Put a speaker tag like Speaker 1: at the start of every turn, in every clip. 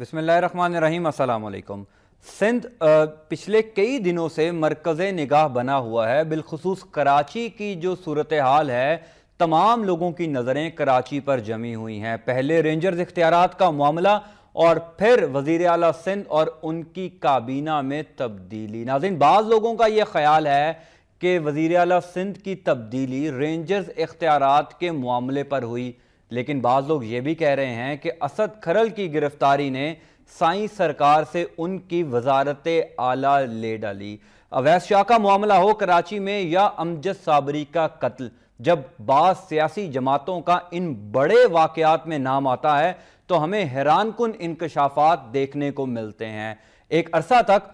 Speaker 1: बसमीम अल्लाम सिंध पिछले कई दिनों से मरकज़ निगाह बना हुआ है बिलखसूस कराची की जो सूरत हाल है तमाम लोगों की नज़रें कराची पर जमी हुई हैं पहले रेंजर्स इख्तियार का मामला और फिर वजीर अला सिंध और उनकी काबीना में तब्दीली नाजिन बाज़ लोगों का ये ख्याल है कि वजीर अला सिंध की तब्दीली रेंजर्स इख्तियार के मामले पर हुई लेकिन बाज लोग ये भी कह रहे हैं कि असद खरल की गिरफ्तारी ने साई सरकार से उनकी वजारत आला ले डाली अवैध शाह का मामला हो कराची में या अमजद साबरी का कत्ल जब बाज सियासी जमातों का इन बड़े वाकयात में नाम आता है तो हमें हैरान कन इंकशाफात देखने को मिलते हैं एक अरसा तक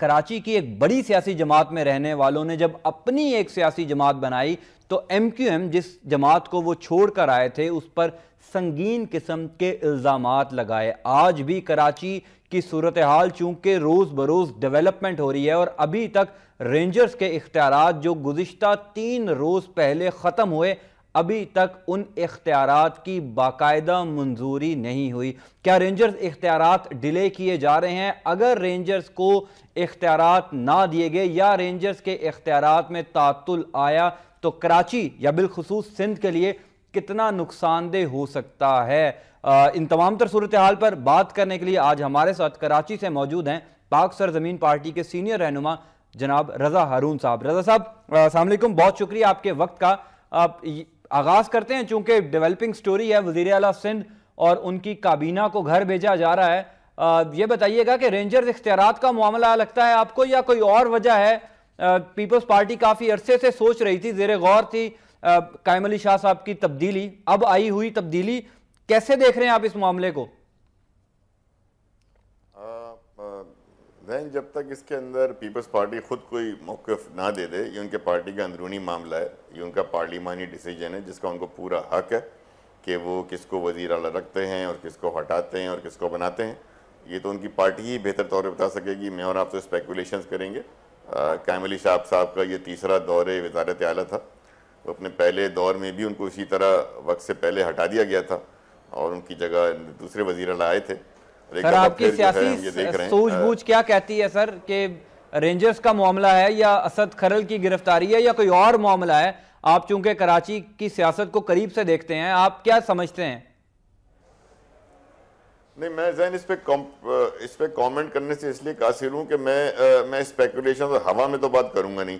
Speaker 1: कराची की एक बड़ी सियासी जमात में रहने वालों ने जब अपनी एक सियासी जमात बनाई तो एम जिस जमात को वो छोड़ कर आए थे उस पर संगीन किस्म के इल्ज़ाम लगाए आज भी कराची की सूरत हाल चूँकि रोज़ बरोज़ डेवलपमेंट हो रही है और अभी तक रेंजर्स के इख्तियार जो गुज्त तीन रोज़ पहले ख़त्म हुए अभी तक उन इख्तियार की बाकायदा मंजूरी नहीं हुई क्या रेंजर्स इख्तियार डिले किए जा रहे हैं अगर रेंजर्स को इख्तियार ना दिए गए या रेंजर्स के इख्तियार में तातुल आया तो कराची या बिलखसूस सिंध के लिए कितना नुकसानदेह हो सकता है आ, इन तमाम तर सूरत हाल पर बात करने के लिए आज हमारे साथ कराची से मौजूद हैं पाक सरजमीन पार्टी के सीनियर रहनुमा जनाब रजा हारून साहब रजा साहब असलम बहुत शुक्रिया आपके वक्त का आप आगाज़ करते हैं चूंकि डेवलपिंग स्टोरी है वजीर अला सिंध और उनकी काबीना को घर भेजा जा रहा है आ, ये बताइएगा कि रेंजर्स इख्तियार का मामला लगता है आपको या कोई और वजह है पीपल्स पार्टी काफ़ी अरसे से सोच रही थी जेर गौर थी कायम अली शाह साहब की तब्दीली अब आई हुई तब्दीली कैसे देख रहे हैं आप इस मामले को
Speaker 2: जब तक इसके अंदर पीपल्स पार्टी खुद कोई मौकफ ना दे दे ये उनके पार्टी का अंदरूनी मामला है ये उनका पार्लिमानी डिसीजन है जिसका उनको पूरा हक है कि वो किसको वजीर अला रखते हैं और किसको हटाते हैं और किसको बनाते हैं ये तो उनकी पार्टी ही बेहतर तौर पर बता सकेगी मैं और आप तो स्पेकुलेशन करेंगे कायम अली शाह साहब का ये तीसरा दौर वजारत आला था वो अपने पहले दौर में भी उनको इसी तरह वक्त से पहले हटा दिया गया था और उनकी जगह दूसरे वजीर आए थे सर आपकी सियासी सूझबूझ
Speaker 1: क्या कहती है सर कि रेंजर्स का मामला है या असद खरल की गिरफ्तारी है या कोई और मामला है आप चूंकि कराची की सियासत को करीब से देखते हैं आप क्या समझते हैं
Speaker 2: नहीं मैं जैन इस पे इस पे कमेंट करने से इसलिए कासिर हूँ कि मैं आ, मैं स्पेकुलेशन और हवा में तो बात करूँगा नहीं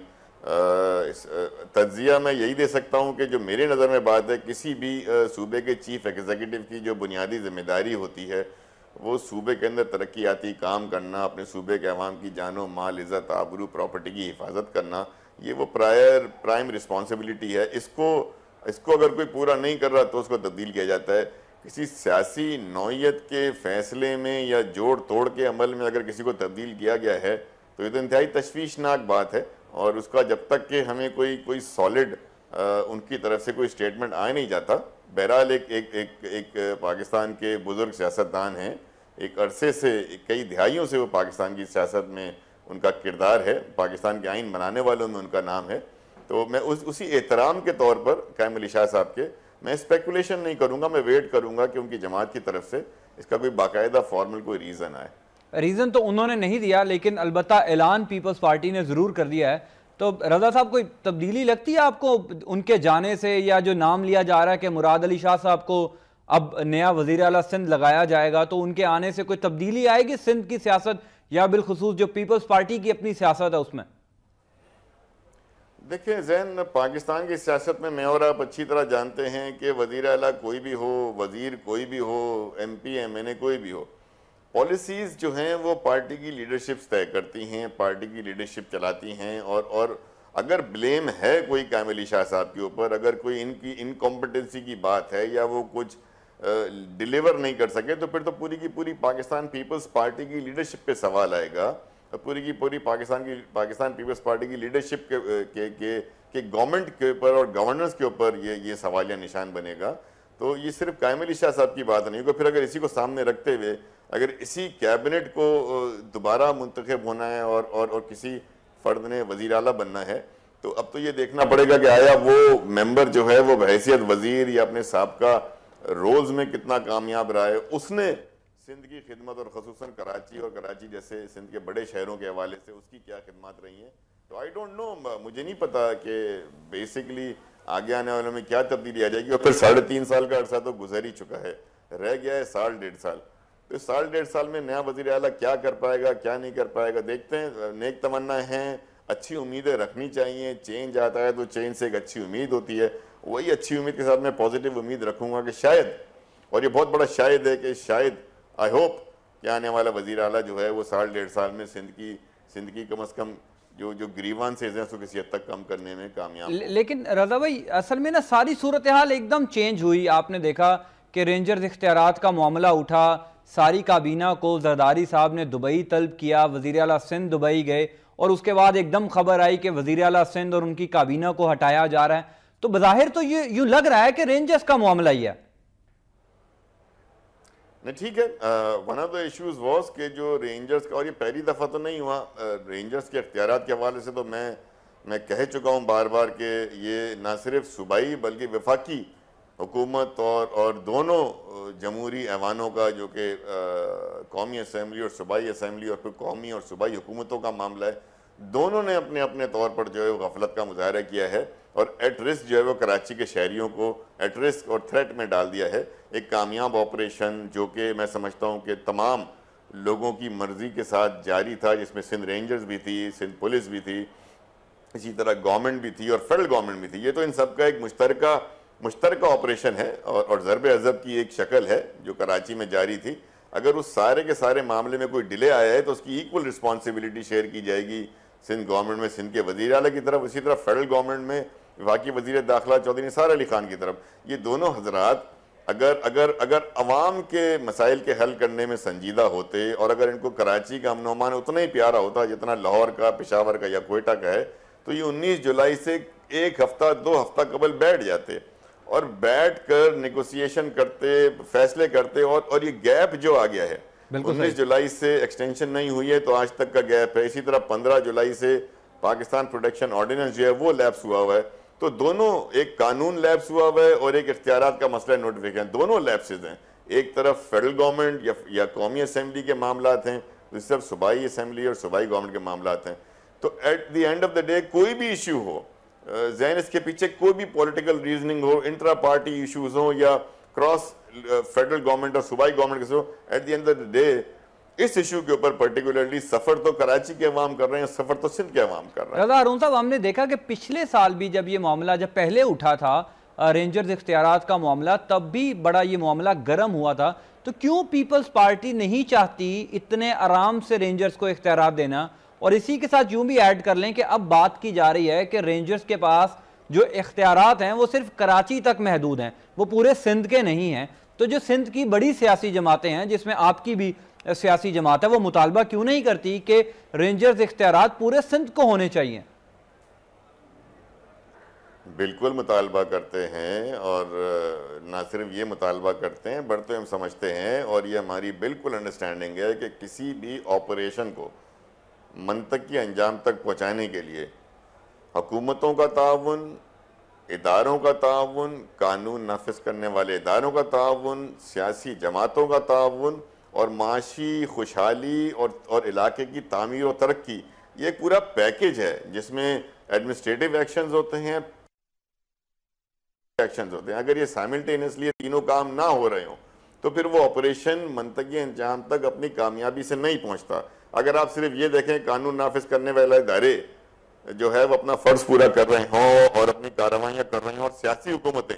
Speaker 2: तजिया मैं यही दे सकता हूँ कि जो मेरे नज़र में बात है किसी भी सूबे के चीफ एग्जीक्यूटिव की जो बुनियादी जिम्मेदारी होती है वो सूबे के अंदर तरक्याती काम करना अपने सूबे के अवाम की जानो माल इज़्ज़त आबरू प्रॉपर्टी की हिफाजत करना ये वो प्रायर प्राइम रिस्पॉन्सिबिलिटी है इसको इसको अगर कोई पूरा नहीं कर रहा तो उसको तब्दील किया जाता है किसी सियासी नौीयत के फैसले में या जोड़ तोड़ के अमल में अगर किसी को तब्दील किया गया है तो ये तो इंतहाई तशवीशनाक बात है और उसका जब तक कि हमें कोई कोई सॉलिड उनकी तरफ से कोई स्टेटमेंट आ नहीं जाता बहरहाल एक एक एक एक पाकिस्तान के बुज़ुर्ग सियासतदान हैं एक अरसे से कई दिहाइयों से वो पाकिस्तान की सियासत में उनका किरदार है पाकिस्तान के आइन बनाने वालों में उनका नाम है तो मैं उस उसी एहतराम के तौर पर कैमल शाह साहब के मैं स्पेकुलेशन नहीं करूंगा मैं वेट करूंगा कि उनकी जमात की तरफ से इसका कोई बाकायदा फॉर्मल कोई रीज़न आए
Speaker 1: रीज़न तो उन्होंने नहीं दिया लेकिन अलबत् ऐलान पीपल्स पार्टी ने ज़रूर कर दिया है तो रजा साहब कोई तब्दीली लगती है आपको उनके जाने से या जो नाम लिया जा रहा है कि मुराद अली शाह साहब को अब नया वजीर अला सिंध लगाया जाएगा तो उनके आने से कोई तब्दीली आएगी सिंध की सियासत या बिलखसूस जो पीपल्स पार्टी की अपनी सियासत है उसमें
Speaker 2: देखिए जैन पाकिस्तान की सियासत में मैं और आप अच्छी तरह जानते हैं कि वजीर अला कोई भी हो वज़ीर कोई भी हो M P M N A कोई भी हो पॉलिसीज़ जो हैं वो पार्टी की लीडरशिप्स तय करती हैं पार्टी की लीडरशिप चलाती हैं और और अगर ब्लेम है कोई कामिली शाह साहब के ऊपर अगर कोई इनकी इनकॉम्पिटेंसी की बात है या वो कुछ डिलीवर नहीं कर सके तो फिर तो पूरी की पूरी पाकिस्तान पीपल्स पार्टी की लीडरशिप पे सवाल आएगा पूरी की पूरी पाकिस्तान की पाकिस्तान पीपल्स पार्टी की लीडरशिप के के के, के गवर्नमेंट के ऊपर और गवर्नेंस के ऊपर ये ये सवालिया निशान बनेगा तो ये सिर्फ कायम अली शाह साहब की बात नहीं क्योंकि फिर अगर इसी को सामने रखते हुए अगर इसी कैबिनेट को दोबारा मुंतखब होना है और और और किसी फ़र्द ने वजीर अला बनना है तो अब तो ये देखना पड़ेगा कि आया वो मेंबर जो है वो बहसीत वजीर या अपने साहब का रोज़ में कितना कामयाब रहा है उसने सिंध की खिदमत और खसूस कराची और कराची जैसे सिंध के बड़े शहरों के हवाले से उसकी क्या खिदमत रही हैं तो आई डोंट नो मुझे नहीं पता कि बेसिकली आगे आने वाले में क्या तब्दीली आ जाएगी और फिर साढ़े तीन साल का अर्सा तो गुजर ही चुका है रह गया है साल डेढ़ साल तो साल डेढ़ साल में नया वजीर अला क्या कर पाएगा क्या नहीं कर पाएगा देखते हैं नेक तमन्ना है अच्छी उम्मीदें रखनी चाहिए चेंज आता है तो चेंज से एक अच्छी उम्मीद होती है वही अच्छी उम्मीद के साथ मैं पॉजिटिव उम्मीद रखूंगा कि शायद और ये बहुत बड़ा शायद है कि शायद आई होप कि आने वाला वजीर अला जो है वो साल डेढ़ साल में सिंध की सिंध की कम अज़ कम जो जो ग्रीवांसेज हैं किसी हद तक कम करने में कामयाब ले,
Speaker 1: लेकिन रजा भाई असल में ना सारी सूरत हाल एकदम चेंज हुई आपने देखा कि रेंजर्स इख्तियार का मामला उठा सारी काबीना को जरदारी साहब ने दुबई तलब किया वजीर अला सिंध दुबई गए और उसके बाद एकदम खबर आई कि वजीर अला सिंध और उनकी काबीना को हटाया जा रहा है तो बाहिर तो ये यूँ लग रहा है कि रेंजर्स का मामला ही है
Speaker 2: नहीं ठीक है one of the issues was के जो रेंजर्स का और ये पहली दफ़ा तो नहीं हुआ रेंजर्स के अख्तियार के हवाले से तो मैं मैं कह चुका हूँ बार बार के ये ना सिर्फ सूबाई बल्कि वफाकी हुकूमत और और दोनों जमहूरी ऐवानों का जो कि कौमी असम्बली और सूबाई असम्बली और फिर कौमी और सूबाई हुकूमतों का मामला है दोनों ने अपने अपने तौर पर जो है गफलत का मुजाहरा किया है और एट रिस्क जो है वो कराची के शहरीों को एट रिस्क और थ्रेट में डाल दिया है एक कामयाब ऑपरेशन जो कि मैं समझता हूँ कि तमाम लोगों की मर्ज़ी के साथ जारी था जिसमें सिंध रेंजर्स भी थी सिंध पुलिस भी थी इसी तरह गवर्नमेंट भी थी और फेडरल गवर्नमेंट भी थी ये तो इन सब का एक मुश्तरका मुश्तरका ऑपरेशन है और, और ज़रब अजब की एक शक्ल है जो कराची में जारी थी अगर उस सारे के सारे मामले में कोई डिले आया है तो उसकी इक्वल रिस्पॉन्सिबिलिटी शेयर की जाएगी सिंध गवर्नमेंट में सिंध के वजीर अला की तरफ उसी तरह फेडरल गवर्नमेंट में वाकई वजीर दाखिला चौधरी निसार अली खान की तरफ ये दोनों हजरात अगर अगर अगर अवाम के मसाइल के हल करने में संजीदा होते और अगर इनको कराची का हमनुमान उतना ही प्यारा होता जितना लाहौर का पेशावर का या कोयटा का है तो ये 19 जुलाई से एक हफ्ता दो हफ्ता कबल बैठ जाते और बैठ कर निगोसिएशन करते फैसले करते और, और ये गैप जो आ गया है उन्नीस जुलाई से एक्सटेंशन नहीं हुई है तो आज तक का गैप है इसी तरह पंद्रह जुलाई से पाकिस्तान प्रोटेक्शन ऑर्डिनेंस जो है वो लैप्स हुआ हुआ है तो दोनों एक कानून लैब्स हुआ हुआ है और एक इख्तियार का मसला नोटिफिकेशन दोनों लैब्सेज हैं एक तरफ फेडरल गवर्नमेंट या या कौमी असम्बली के मामला हैं दूसरी तरफ सूबाई असम्बली और सूबाई गवर्नमेंट के मामला हैं तो at the end of the day कोई भी इशू हो जैन इसके पीछे कोई भी पॉलिटिकल रीजनिंग हो इंट्रा पार्टी इशूज़ हो या क्रॉस फेडरल गवर्नमेंट और सूबाई गवर्नमेंट के at the end of the day इस इशू के ऊपर पर्टिकुलरली सफर तो कराची के अवाम कर रहे हैं सफर तो सिंध के अवाम कर रहे
Speaker 1: हैं रजा अरुण साहब हमने देखा कि पिछले साल भी जब ये मामला जब पहले उठा था रेंजर्स इख्तियार का मामला तब भी बड़ा ये मामला गर्म हुआ था तो क्यों पीपल्स पार्टी नहीं चाहती इतने आराम से रेंजर्स को इख्तियार देना और इसी के साथ यूं भी ऐड कर लें कि अब बात की जा रही है कि रेंजर्स के पास जो इख्तियार हैं वो सिर्फ कराची तक महदूद हैं वो पूरे सिंध के नहीं हैं तो जो सिंध की बड़ी सियासी जमातें हैं जिसमें आपकी भी सियासी जमात है वो मुतालबा क्यों नहीं करती कि रेंजर्स इख्तियार पूरे सिंध को होने चाहिए
Speaker 2: बिल्कुल मुतालबा करते हैं और ना सिर्फ ये मुतालबा करते हैं बट तो हम समझते हैं और ये हमारी बिल्कुल अंडरस्टैंडिंग है कि किसी भी ऑपरेशन को मनतक के अंजाम तक पहुँचाने के लिए हुकूमतों का ताउन इदारों का ताउन कानून नाफिज करने वाले इदारों का ताउन सियासी जमातों का ताउन और माशी खुशहाली और और इलाके की तमीर और तरक्की ये पूरा पैकेज है जिसमें एडमिनिस्ट्रेटिव एक्शन होते हैं एक्शन होते हैं अगर ये साइमल्टेनियसली तीनों काम ना हो रहे हो तो फिर वो ऑपरेशन मनतकी अंजाम तक अपनी कामयाबी से नहीं पहुंचता अगर आप सिर्फ ये देखें कानून नाफिज करने वाले इदारे जो है वो अपना फ़र्ज पूरा कर रहे हों और अपनी कार्रवाइयाँ कर रहे हों और सियासी हुकूमतें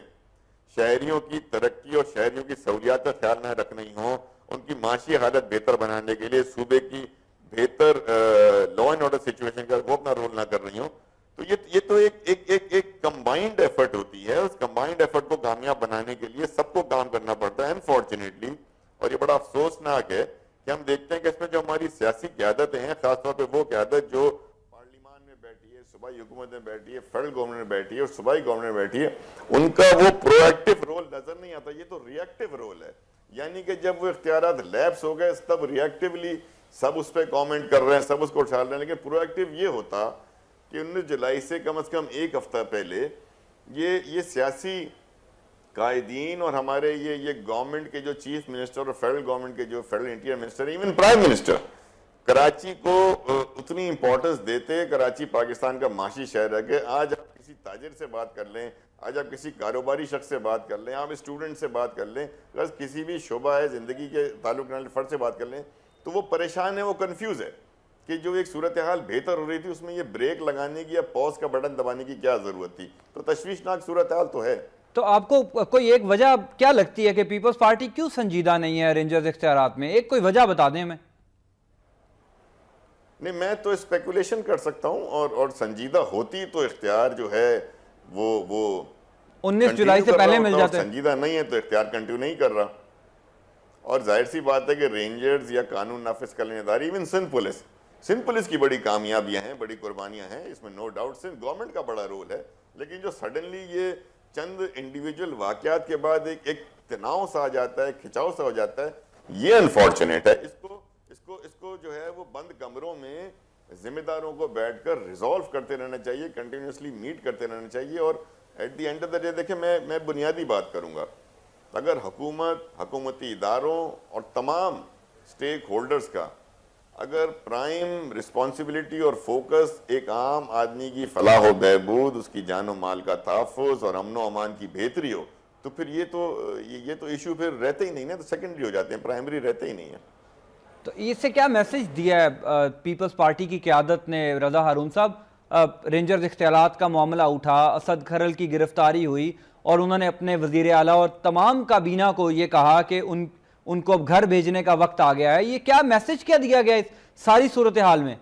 Speaker 2: शहरीों की तरक्की और शहरीों की सहूलियात का ख्याल न रख रही हों उनकी माशी हालत बेहतर बनाने के लिए सूबे की बेहतर लॉ एंड ऑर्डर सिचुएशन का वो अपना रोल ना कर रही हो तो ये ये तो एक एक एक एक कंबाइंड एफर्ट होती है उस कंबाइंड एफर्ट को कामयाब बनाने के लिए सबको काम करना पड़ता है अनफॉर्चुनेटली और ये बड़ा अफसोसनाक है कि हम देखते हैं कि इसमें जो हमारी सियासी क्यादतें हैं खासतौर पर वो क्यादत जो पार्लियामान में बैठी है सुबाई हुकूमत में बैठी है फेडरल गवर्नमेंट में बैठी है और सूबाई गवर्नमेंट में बैठी है उनका वो प्रोएक्टिव रोल नजर नहीं आता ये तो रिएक्टिव रोल है यानी कि जब वो इख्तियार लैब्स हो गए तब रिएक्टिवली सब उस पर कॉमेंट कर रहे हैं सब उसको उछाल रहे हैं लेकिन प्रोएक्टिव ये होता कि उन्नीस जुलाई से कम अज़ कम एक हफ़्ता पहले ये ये सियासी कायदीन और हमारे ये ये गवर्नमेंट के जो चीफ मिनिस्टर और फेडरल गवर्नमेंट के जो federal interior minister even prime minister Karachi को उतनी इंपॉर्टेंस देते कराची पाकिस्तान का माशी शहर है कि आज आप किसी ताजर से बात कर लें आज आप किसी कारोबारी शख्स से बात कर लें आप स्टूडेंट से बात कर लें बस किसी भी शोबा है ज़िंदगी के ताल्लुक फर्ज से बात कर लें तो वो परेशान है वो कन्फ्यूज़ है कि जो एक सूरत हाल बेहतर हो रही थी उसमें ये ब्रेक लगाने की या पॉज का बटन दबाने की क्या ज़रूरत थी तो तश्वीशनाक सूरत हाल तो है तो आपको कोई एक वजह क्या
Speaker 1: लगती है कि पीपल्स पार्टी क्यों संजीदा नहीं है रेंजर्स इख्तियार में एक कोई वजह बता दें हमें
Speaker 2: नहीं मैं तो स्पेकुलेशन कर सकता हूँ और और संजीदा होती तो इख्तियार जो है वो वो उन्नीस जुलाई से पहले मिल तो जाते संजीदा नहीं है तो इख्तियार कंटिन्यू नहीं कर रहा और जाहिर सी बात है कि रेंजर्स या कानून नाफिज करनेदारी even Sindh police Sindh police की बड़ी कामयाबियां हैं बड़ी कुर्बानियां हैं इसमें नो डाउट सिंध गवर्नमेंट का बड़ा रोल है लेकिन जो सडनली ये चंद इंडिविजुअल वाकयात के बाद एक एक तनाव सा आ जाता है खिंचाव सा हो जाता है ये अनफॉर्चुनेट है इसको इसको इसको जो है वो बंद कमरों में जिम्मेदारों को बैठकर रिजॉल्व करते रहना चाहिए कंटिन्यूसली मीट करते रहना चाहिए और at the end of the day देखें मैं मैं बुनियादी बात करूँगा अगर हुकूमत हकूमती इदारों और तमाम स्टेक होल्डर्स का अगर प्राइम रिस्पॉन्सिबिलिटी और फोकस एक आम आदमी की फलाह बहबूद उसकी जान माल का तहफ़ और अमन अमान की बेहतरी हो तो फिर ये तो ये तो इशू फिर रहते ही नहीं ना तो सेकेंडरी हो जाते हैं प्राइमरी रहते ही नहीं है तो इससे क्या मैसेज
Speaker 1: दिया है पीपल्स पार्टी की क्यादत ने रजा हारून साहब रेंजर्स इख्तियालत का मामला उठा असद खरल की गिरफ्तारी हुई और उन्होंने अपने वजीर अला और तमाम काबीना को ये कहा कि उन उनको अब घर भेजने का वक्त आ गया है ये क्या मैसेज क्या दिया गया इस सारी सूरत हाल में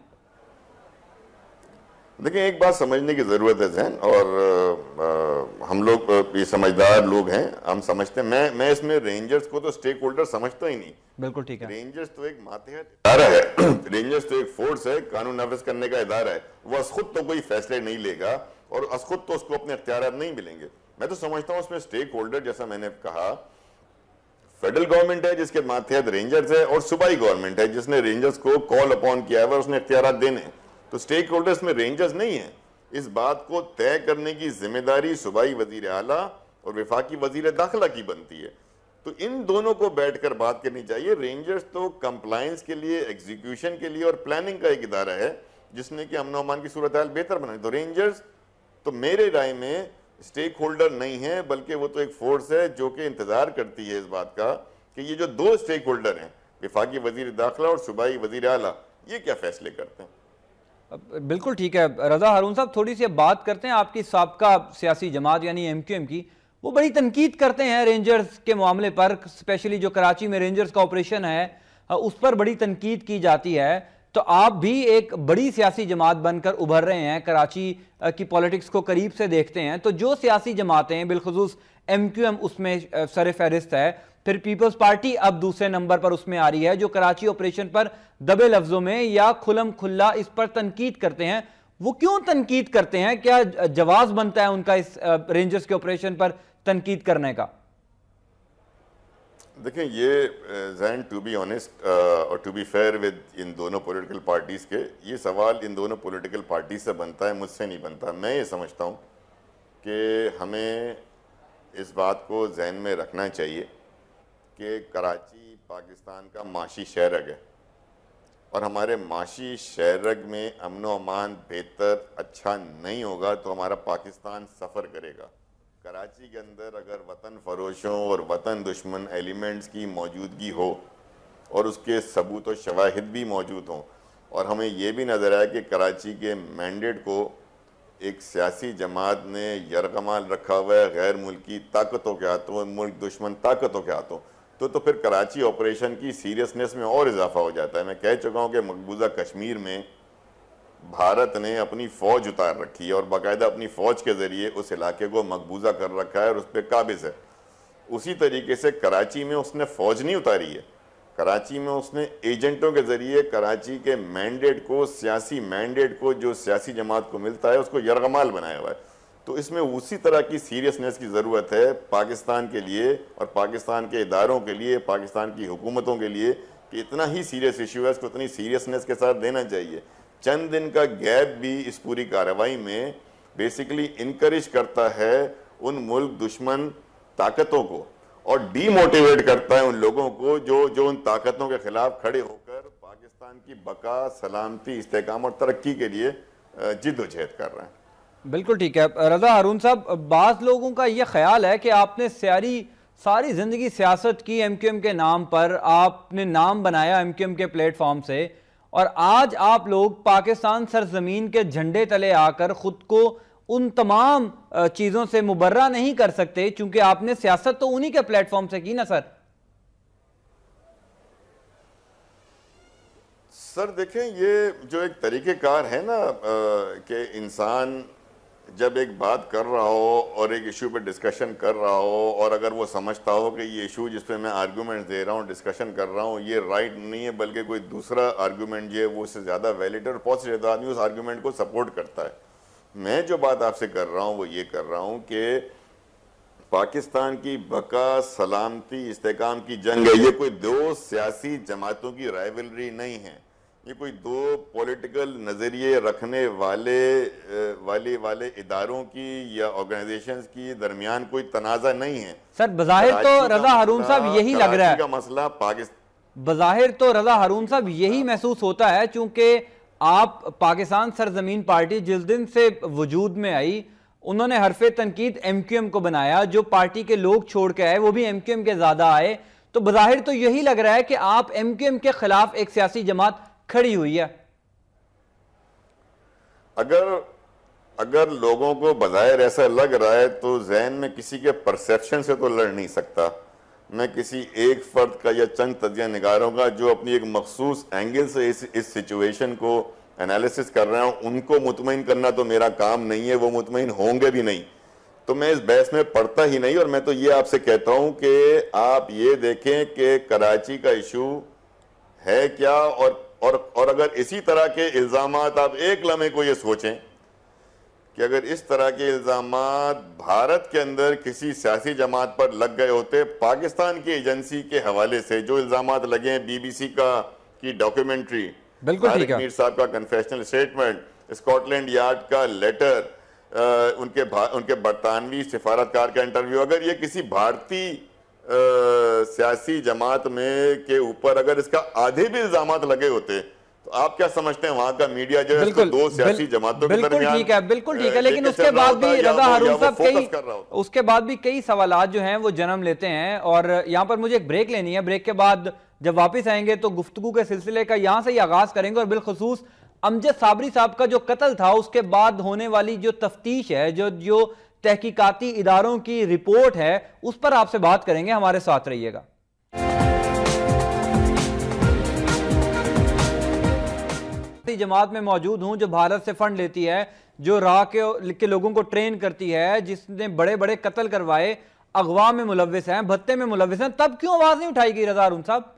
Speaker 2: देखिए एक बात समझने की ज़रूरत है जैन और आ, हम लोग ये समझदार लोग हैं हम समझते हैं मैं मैं इसमें रेंजर्स को तो स्टेक होल्डर समझता ही नहीं बिल्कुल ठीक है रेंजर्स तो एक मातेहत इदारा है रेंजर्स तो एक फोर्स है कानून नाफिज करने का इदारा है वो अस खुद तो कोई फैसले नहीं लेगा और अस खुद तो उसको अपने अख्तियार नहीं मिलेंगे मैं तो समझता हूँ उसमें स्टेक होल्डर जैसा मैंने कहा फेडरल गवर्नमेंट है जिसके मातेहत रेंजर्स है और सूबाई गवर्नमेंट है जिसने रेंजर्स को कॉल अपॉन किया है और उसने अख्तियार देने हैं तो स्टेक होल्डर्स में रेंजर्स नहीं है इस बात को तय करने की जिम्मेदारी सूबाई वजीर अला और विफाकी वजीर दाखिला की बनती है तो इन दोनों को बैठकर बात करनी चाहिए रेंजर्स तो कंप्लाइंस के लिए एग्जीक्यूशन के लिए और प्लानिंग का एक इदारा है जिसने कि अमन अमान की सूरत हाल बेहतर बनाई तो रेंजर्स तो मेरे राय में स्टेक होल्डर नहीं है बल्कि वो तो एक फोर्स है जो कि इंतजार करती है इस बात का कि ये जो दो स्टेक होल्डर हैं विफाकी वजीर दाखिला और सूबाई वजीर अला ये क्या फैसले करते हैं
Speaker 1: बिल्कुल ठीक है रजा हारून साहब थोड़ी सी बात करते हैं आपकी सबका सियासी जमात यानी एम क्यू एम की वो बड़ी तनकीद करते हैं रेंजर्स के मामले पर स्पेशली जो कराची में रेंजर्स का ऑपरेशन है हाँ, उस पर बड़ी तनकीद की जाती है तो आप भी एक बड़ी सियासी जमात बनकर उभर रहे हैं कराची की पॉलिटिक्स को करीब से देखते हैं तो जो सियासी जमातें बिलखसूस एम क्यू एम उसमें सर फहरिस्त है फिर पीपल्स पार्टी अब दूसरे नंबर पर उसमें आ रही है जो कराची ऑपरेशन पर दबे लफ्जों में या खुलम खुल्ला इस पर तनकीद करते हैं वो क्यों तनकीद करते हैं क्या जवाब बनता है उनका इस रेंजर्स के ऑपरेशन पर तनकीद करने का
Speaker 2: देखें ये जहन टू बी ऑनेस्ट और टू बी फेयर विद इन दोनों पॉलिटिकल पार्टीज़ के ये सवाल इन दोनों पॉलिटिकल पार्टी से बनता है मुझसे नहीं बनता मैं ये समझता हूँ कि हमें इस बात को जहन में रखना चाहिए कि कराची पाकिस्तान का माशी शहरग है और हमारे माशी शहरग में अमन अमान बेहतर अच्छा नहीं होगा तो हमारा पाकिस्तान सफ़र करेगा कराची के अंदर अगर वतन फरोशों और वतन दुश्मन एलिमेंट्स की मौजूदगी हो और उसके सबूत और शवाहद भी मौजूद हों और हमें यह भी नज़र आया कि कराची के मैंडेट को एक सियासी जमात ने यरकमाल रखा हुआ है गैर मुल्की ताकतों के हाथों मुल्क दुश्मन ताकतों के हाथों तो तो फिर कराची ऑपरेशन की सीरियसनेस में और इजाफा हो जाता है मैं कह चुका हूँ कि मकबूजा कश्मीर में भारत ने अपनी फ़ौज उतार रखी है और बाकायदा अपनी फ़ौज के ज़रिए उस इलाके को मकबूजा कर रखा है और उस पर काबिज है उसी तरीके से कराची में उसने फ़ौज नहीं उतारी है कराची में उसने एजेंटों के ज़रिए कराची के मैंडेट को सियासी मैंडेट को जो सियासी जमात को मिलता है उसको यरगमाल बनाया हुआ है तो इसमें उसी तरह की सीरियसनेस की ज़रूरत है पाकिस्तान के लिए और पाकिस्तान के इदारों के लिए पाकिस्तान की हुकूमतों के लिए कि इतना ही सीरियस इशू है इसको इतनी सीरियसनेस के साथ देना चाहिए चंद दिन का गैप भी इस पूरी कार्रवाई में बेसिकली इनक्रेज करता है उन मुल्क दुश्मन ताकतों को और डीमोटिवेट करता है उन लोगों को जो जो उन ताकतों के खिलाफ खड़े होकर पाकिस्तान की बका सलामती इसकाम और तरक्की के लिए जिदोजहद कर रहे हैं
Speaker 1: बिल्कुल ठीक है रजा हारून साहब बाज़ लोगों का यह ख्याल है कि आपने सारी सारी ज़िंदगी सियासत की एम क्यू एम के नाम पर आपने नाम बनाया एम क्यू एम के प्लेटफॉर्म से और आज आप लोग पाकिस्तान सरजमीन के झंडे तले आकर ख़ुद को उन तमाम चीज़ों से मुबर्रा नहीं कर सकते क्योंकि आपने सियासत तो उन्हीं के प्लेटफॉर्म से की ना सर
Speaker 2: सर देखें ये जो एक तरीक़ेकार है ना कि इंसान जब एक बात कर रहा हो और एक इशू पे डिस्कशन कर रहा हो और अगर वो समझता हो कि ये इशू जिस पे मैं आर्गूमेंट दे रहा हूँ डिस्कशन कर रहा हूँ ये राइट नहीं है बल्कि कोई दूसरा आर्गुमेंट जो है वो उससे ज़्यादा वैलिड और पॉजिटिव तो आदमी उस आर्गुमेंट को सपोर्ट करता है मैं जो बात आपसे कर रहा हूँ वो ये कर रहा हूँ कि पाकिस्तान की बका सलामती इस्तेकाम की जंग है ये कोई दो सियासी जमातों की राइवलरी नहीं है ये कोई दो पॉलिटिकल नज़रिए रखने वाले वाले वाले इदारों की या ऑर्गेनाइजेशन की दरमियान कोई तनाज़ा नहीं है सर बाहिर तो रजा हारून साहब यही लग रहा है का मसला पाकिस्तान
Speaker 1: बाहिर तो रजा हारून साहब यही हाँ। महसूस होता है चूंकि आप पाकिस्तान सरजमीन पार्टी जिस दिन से वजूद में आई उन्होंने हरफ तनकीद एम क्यू एम को बनाया जो पार्टी के लोग छोड़ के आए वो भी एम क्यू एम के ज़्यादा आए तो बाहिर तो यही लग रहा है कि आप एम क्यू एम के ख़िलाफ़ एक सियासी जमात
Speaker 2: खड़ी हुई है अगर अगर लोगों को बज़ाहिर ऐसा लग रहा है तो जहन में किसी के परसेप्शन से तो लड़ नहीं सकता मैं किसी एक फ़र्द का या चंद तजिया निगारों का जो अपनी एक मखसूस एंगल से इस इस सिचुएशन को एनालिसिस कर रहा हूँ उनको मुतमिन करना तो मेरा काम नहीं है वो मुतमिन होंगे भी नहीं तो मैं इस बहस में पढ़ता ही नहीं और मैं तो ये आपसे कहता हूँ कि आप ये देखें कि कराची का इशू है क्या और और और अगर इसी तरह के इल्ज़ाम आप एक लम्हे को ये सोचें कि अगर इस तरह के इल्ज़ाम भारत के अंदर किसी सियासी जमात पर लग गए होते पाकिस्तान की एजेंसी के हवाले से जो इल्ज़ाम लगे हैं बीबीसी का की डॉक्यूमेंट्री बिल्कुल मीर साहब का कन्फेशनल स्टेटमेंट स्कॉटलैंड यार्ड का लेटर आ, उनके उनके बरतानवी सिफारतकार का इंटरव्यू अगर ये किसी भारतीय सियासी जमात में के ऊपर अगर इसका आधे भी इल्जाम लगे होते तो आप क्या समझते हैं वहां का मीडिया जो है दो सियासी जमातों के दरमियान ठीक है बिल्कुल ठीक है लेकिन उसके बाद भी रजा हारून साहब कई
Speaker 1: उसके बाद भी कई सवाल जो हैं वो जन्म लेते हैं और यहाँ पर मुझे एक ब्रेक लेनी है ब्रेक के बाद जब वापस आएंगे तो गुफ्तगु के सिलसिले का यहाँ से ही आगाज करेंगे और बिलखसूस अमजद साबरी साहब का जो कत्ल था उसके बाद होने वाली जो तफ्तीश है जो जो तहकीकाती इदारों की रिपोर्ट है उस पर आपसे बात करेंगे हमारे साथ रहिएगा जमात में मौजूद हूं जो भारत से फंड लेती है जो राह के, के लोगों को ट्रेन करती है जिसने बड़े बड़े कत्ल करवाए अगवा में मुलविस हैं भत्ते में मुलविस हैं तब क्यों आवाज नहीं उठाई गई रजा साहब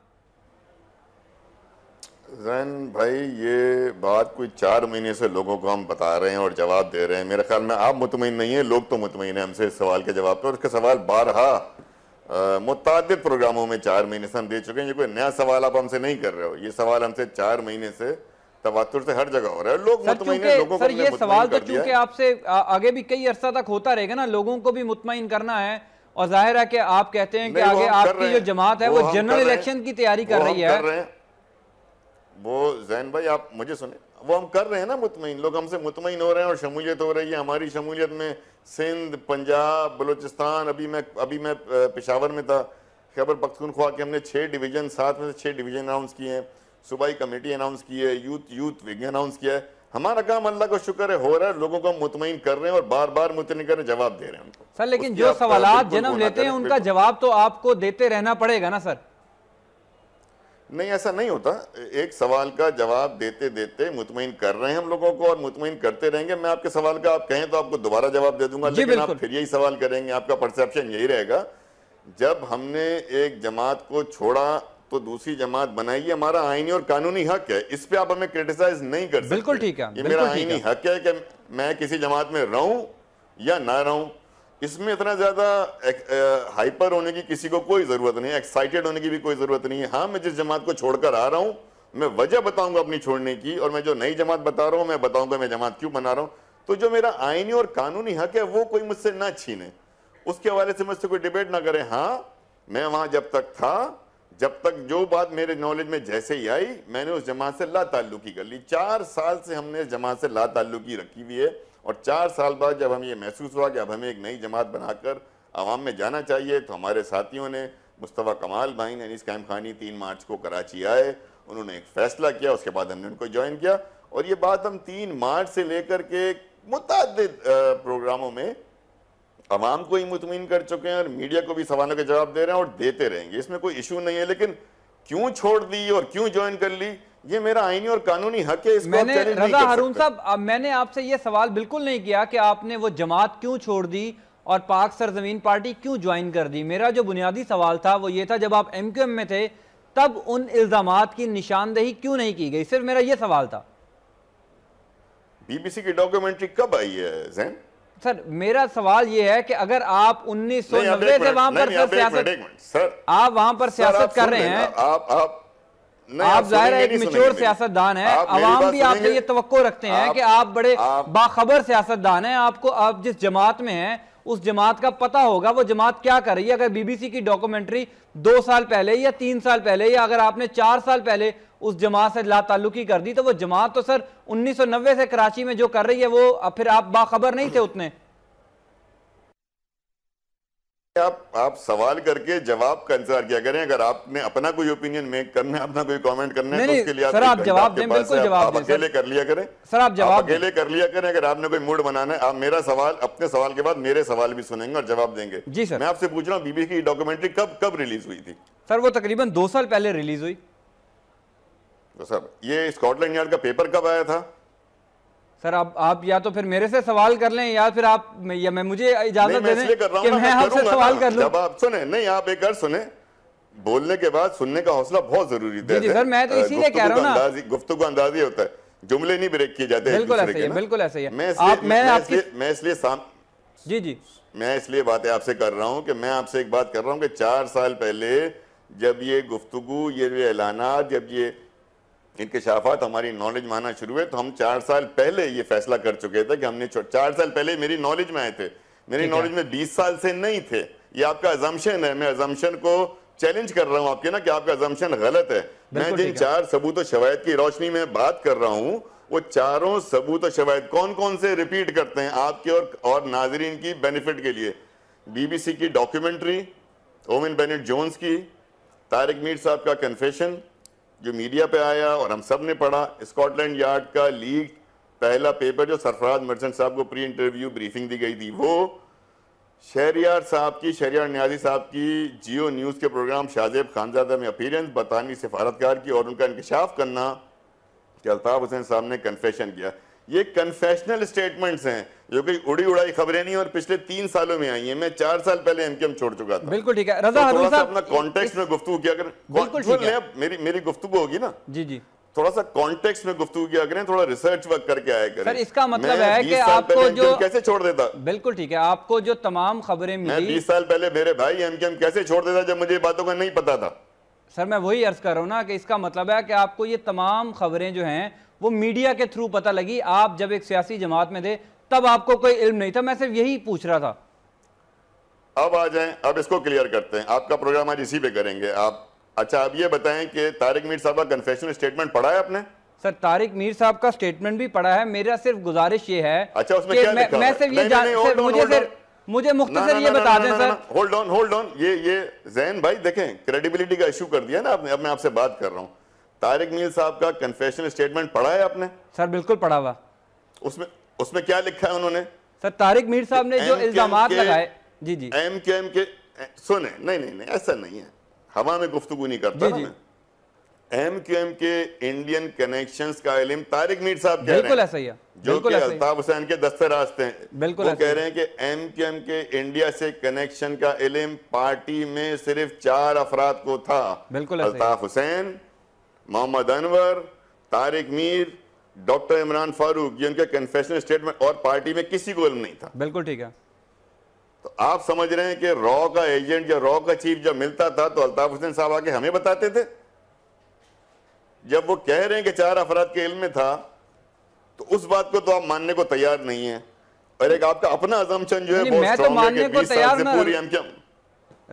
Speaker 2: जैन भाई ये बात कोई चार महीने से लोगों को हम बता रहे हैं और जवाब दे रहे हैं मेरे ख्याल में आप मुतमिन नहीं है लोग तो मुतमिन है हमसे इस सवाल के जवाब पर और इसका सवाल बारहा मुतद प्रोग्रामों में चार महीने से हम दे चुके हैं ये कोई नया सवाल आप हमसे नहीं कर रहे हो ये सवाल हमसे चार महीने से तवातुर से हर जगह हो रहा है लोग मुतमिन लोगों सर, को ये सवाल तो चूंकि
Speaker 1: आपसे आगे भी कई अरसा तक होता रहेगा ना लोगों को भी मुतमिन करना है और जाहिर है कि आप कहते हैं कि आगे आपकी जो जमात है वो जनरल इलेक्शन की तैयारी कर रही है
Speaker 2: वो जैन भाई आप मुझे सुने वो हम कर रहे हैं ना मुतमिन लोग हमसे मुतमिन हो रहे हैं और शमूलियत हो रही है हमारी शमूलियत में सिंध पंजाब बलूचिस्तान अभी मैं अभी मैं पेशावर में था खैबर पख्तूनख्वा के हमने छः डिवीज़न सात में से छः डिवीज़न अनाउंस किए हैं सूबाई कमेटी अनाउंस की है यूथ यूथ विंग अनाउंस किया है हमारा काम अल्लाह का शुक्र है हो रहा है लोगों को मुतमिन कर रहे हैं और बार बार मुतमिन कर रहे हैं जवाब दे रहे हैं उनको
Speaker 1: सर लेकिन जो सवाल जन्म लेते हैं उनका जवाब तो आपको देते रहना पड़ेगा ना सर
Speaker 2: नहीं ऐसा नहीं होता एक सवाल का जवाब देते देते मुतमिन कर रहे हैं हम लोगों को और मुतमिन करते रहेंगे मैं आपके सवाल का आप कहें तो आपको दोबारा जवाब दे दूंगा लेकिन आप फिर यही सवाल करेंगे आपका परसेप्शन यही रहेगा जब हमने एक जमात को छोड़ा तो दूसरी जमात बनाई हमारा आईनी और कानूनी हक है इस पर आप हमें क्रिटिसाइज नहीं कर सकते बिल्कुल ठीक है ये मेरा आईनी हक है कि मैं किसी जमात में रहूं या ना रहूं इसमें इतना ज़्यादा हाइपर होने की किसी को कोई ज़रूरत नहीं है एक्साइटेड होने की भी कोई ज़रूरत नहीं है हाँ मैं जिस जमात को छोड़कर आ रहा हूं मैं वजह बताऊंगा अपनी छोड़ने की और मैं जो नई जमात बता रहा हूं मैं बताऊंगा तो मैं जमात क्यों बना रहा हूं तो जो मेरा आईनी और कानूनी हक है वो कोई मुझसे ना छीने उसके हवाले से मुझसे कोई डिबेट ना करे हाँ मैं वहां जब तक था जब तक जो बात मेरे नॉलेज में जैसे ही आई मैंने उस जमात से ला ताल्लुकी कर ली चार साल से हमने इस जमात से ला ताल्लुकी रखी हुई है और चार साल बाद जब हमें ये महसूस हुआ कि अब हमें एक नई जमात बनाकर आवाम में जाना चाहिए तो हमारे साथियों ने मुस्तफ़ा कमाल भाई ने अनिस कायम खानी तीन मार्च को कराची आए उन्होंने एक फ़ैसला किया उसके बाद हमने उनको ज्वाइन किया और ये बात हम तीन मार्च से लेकर के मुतद प्रोग्रामों में आवाम को ही मुतमिन कर चुके हैं और मीडिया को भी सवालों के जवाब दे रहे हैं और देते रहेंगे इसमें कोई इशू नहीं है लेकिन क्यों छोड़ दी और क्यों ज्वाइन कर ली ये मेरा आईनी और कानूनी हक है इसको मैंने रजा हारून
Speaker 1: साहब मैंने आपसे ये सवाल बिल्कुल नहीं किया कि आपने वो जमात क्यों छोड़ दी और पाक सरजमीन पार्टी क्यों ज्वाइन कर दी मेरा जो बुनियादी सवाल था वो ये था जब आप एम क्यू एम में थे तब उन इल्जाम की निशानदेही क्यों नहीं की गई सिर्फ मेरा ये सवाल था
Speaker 2: बीबीसी की डॉक्यूमेंट्री कब आई है जैन
Speaker 1: सर मेरा सवाल ये है कि अगर आप उन्नीस सौ नब्बे से वहां पर सर सियासत आप वहां पर सियासत कर रहे हैं
Speaker 2: आप आप आप जाहिर है एक मिच्योर सियासतदान है आवाम भी आपसे ये
Speaker 1: तो रखते हैं कि आप बड़े बाखबर सियासतदान है आपको आप जिस जमात में है उस जमात का पता होगा वो जमात क्या कर रही है अगर बीबीसी की डॉक्यूमेंट्री दो साल पहले या तीन साल पहले या अगर आपने चार साल पहले उस जमात से लाताल्लुकी कर दी तो वो जमात तो सर 1990 से कराची में जो कर रही है वो फिर आप बाखबर नहीं थे उतने
Speaker 2: आप आप सवाल करके जवाब का इंतजार किया करें अगर आपने अपना कोई ओपिनियन मेक करना अपना कोई कमेंट करना है तो उसके लिए आप सर आप जवाब दें बिल्कुल जवाब दें अकेले कर लिया करें सर आप जवाब अकेले कर लिया करें अगर आपने कोई मूड बनाना है आप मेरा सवाल अपने सवाल के बाद मेरे सवाल भी सुनेंगे और जवाब देंगे जी सर मैं आपसे पूछ रहा हूँ बीबी की डॉक्यूमेंट्री कब कब रिलीज हुई थी
Speaker 1: सर वो तकरीबन दो साल पहले रिलीज हुई
Speaker 2: तो सर ये स्कॉटलैंड यार्ड का पेपर कब आया था
Speaker 1: सर आप आप या तो फिर मेरे से सवाल कर लें या फिर आप या मैं मुझे इजाजत दे दें कि मैं आपसे सवाल कर लूं जब
Speaker 2: आप सुने नहीं आप एक बार सुने बोलने के बाद सुनने का हौसला बहुत जरूरी है जी सर मैं तो इसीलिए कह रहा हूं ना गुफ्तगू का अंदाज ही होता है जुमले नहीं ब्रेक किए जाते बिल्कुल ऐसे ही
Speaker 1: बिल्कुल ऐसे ही मैं इसलिए
Speaker 2: मैं इसलिए जी जी मैं इसलिए बातें आपसे कर रहा हूं कि मैं आपसे एक बात कर रहा हूं कि चार साल पहले जब ये गुफ्तगु ये ऐलाना जब ये इंकशाफात हमारी नॉलेज में आना शुरू हुए तो हम चार साल पहले ये फैसला कर चुके थे कि हमने चार साल पहले मेरी नॉलेज में आए थे मेरी नॉलेज में बीस साल से नहीं थे ये आपका अजम्पन है मैं अजम्पन को चैलेंज कर रहा हूँ आपके ना कि आपका अजम्पन गलत है मैं जिन चार सबूत शवायद की रोशनी में बात कर रहा हूँ वो चारों सबूत शवायद कौन कौन से रिपीट करते हैं आपके और, और नाजरीन की बेनिफिट के लिए बीबीसी की डॉक्यूमेंट्री ओमिन बेनेट जोन्स की तारिक मीर साहब का कन्फेशन जो मीडिया पे आया और हम सब ने पढ़ा स्कॉटलैंड यार्ड का लीग पहला पेपर जो सरफराज मर्चेंट साहब को प्री इंटरव्यू ब्रीफिंग दी गई थी वो शहरियार साहब की शहरियार न्याजी साहब की जियो न्यूज़ के प्रोग्राम शाहजेब खानजादा में अपीरेंस बतानी सिफारतकार की और उनका इंकशाफ करना कि अल्ताफ़ हुसैन साहब ने कन्फेशन किया ये कन्फेशनल स्टेटमेंट्स हैं जो कि उड़ी उड़ाई खबरें नहीं और पिछले तीन सालों में आई है मैं चार साल पहले एमकेएम छोड़ चुका था
Speaker 1: बिल्कुल ठीक है रजा तो थोड़ा सा अपना
Speaker 2: कॉन्टेक्स में गुफ्तु किया करें मेरी मेरी गुफ्तु होगी ना जी जी थोड़ा सा कॉन्टेक्स्ट में गुफ्तु किया करें थोड़ा रिसर्च वर्क करके आया करें सर इसका मतलब है कि आपको जो कैसे छोड़ देता बिल्कुल ठीक है आपको जो तमाम खबरें मिली बीस साल पहले मेरे भाई एमकेएम कैसे छोड़ देता जब मुझे बातों का नहीं पता था
Speaker 1: सर मैं वही अर्ज कर रहा हूँ ना कि इसका मतलब है कि आपको ये तमाम खबरें जो हैं वो मीडिया के थ्रू पता लगी आप जब एक सियासी जमात में थे तब आपको कोई इल्म नहीं था मैं सिर्फ यही पूछ रहा था
Speaker 2: अब आ जाए अब इसको क्लियर करते हैं आपका प्रोग्राम आज इसी पे करेंगे आप अच्छा आप ये बताएं कि तारिक मीर साहब का कन्फेशन स्टेटमेंट पढ़ा है आपने सर
Speaker 1: तारिक मीर साहब का स्टेटमेंट भी पढ़ा है मेरा सिर्फ गुजारिश ये है अच्छा उसमें क्या मैं, मैं सिर्फ ये जान सर मुझे सर
Speaker 2: मुझे मुख्तसर ये बता दें sir hold on hold on ये ये जैन भाई देखें क्रेडिबिलिटी का इशू कर दिया ना आपने अब मैं आपसे बात कर रहा हूँ तारिक मीर साहब का कन्फेशनल स्टेटमेंट पढ़ा है आपने सर बिल्कुल पढ़ा हुआ उसमें उसमें क्या लिखा है उन्होंने सर तारिक मीर साहब ने जो इल्जाम लगाए जी जी एम के एम के सुने नहीं नहीं नहीं ऐसा नहीं है हवा में गुफ्तु नहीं करता जी, एम क्यू एम के इंडियन कनेक्शन का इलम तारिक मीर साहब कह रहे
Speaker 1: हैं है। जो कि अल्ताफ
Speaker 2: हुसैन के दस्ते रास्ते हैं वो कह रहे हैं कि एम क्यू एम के इंडिया से कनेक्शन का इलम पार्टी में सिर्फ चार अफराद को था बिल्कुल अल्ताफ हुसैन मोहम्मद अनवर तारिक मीर डॉक्टर इमरान फारूक ये उनके कन्फेशनल स्टेटमेंट और पार्टी में किसी को इल्म नहीं था बिल्कुल ठीक है तो आप समझ रहे हैं कि रॉ का एजेंट या रॉ का चीफ जब मिलता था तो अल्ताफ हुसैन साहब आके हमें बताते थे जब वो कह रहे हैं कि चार अफराद के इल्म में था तो उस बात को तो आप मानने को तैयार नहीं है और एक आपका अपना अजम्पन जो है मैं तो मानने को तैयार पूरी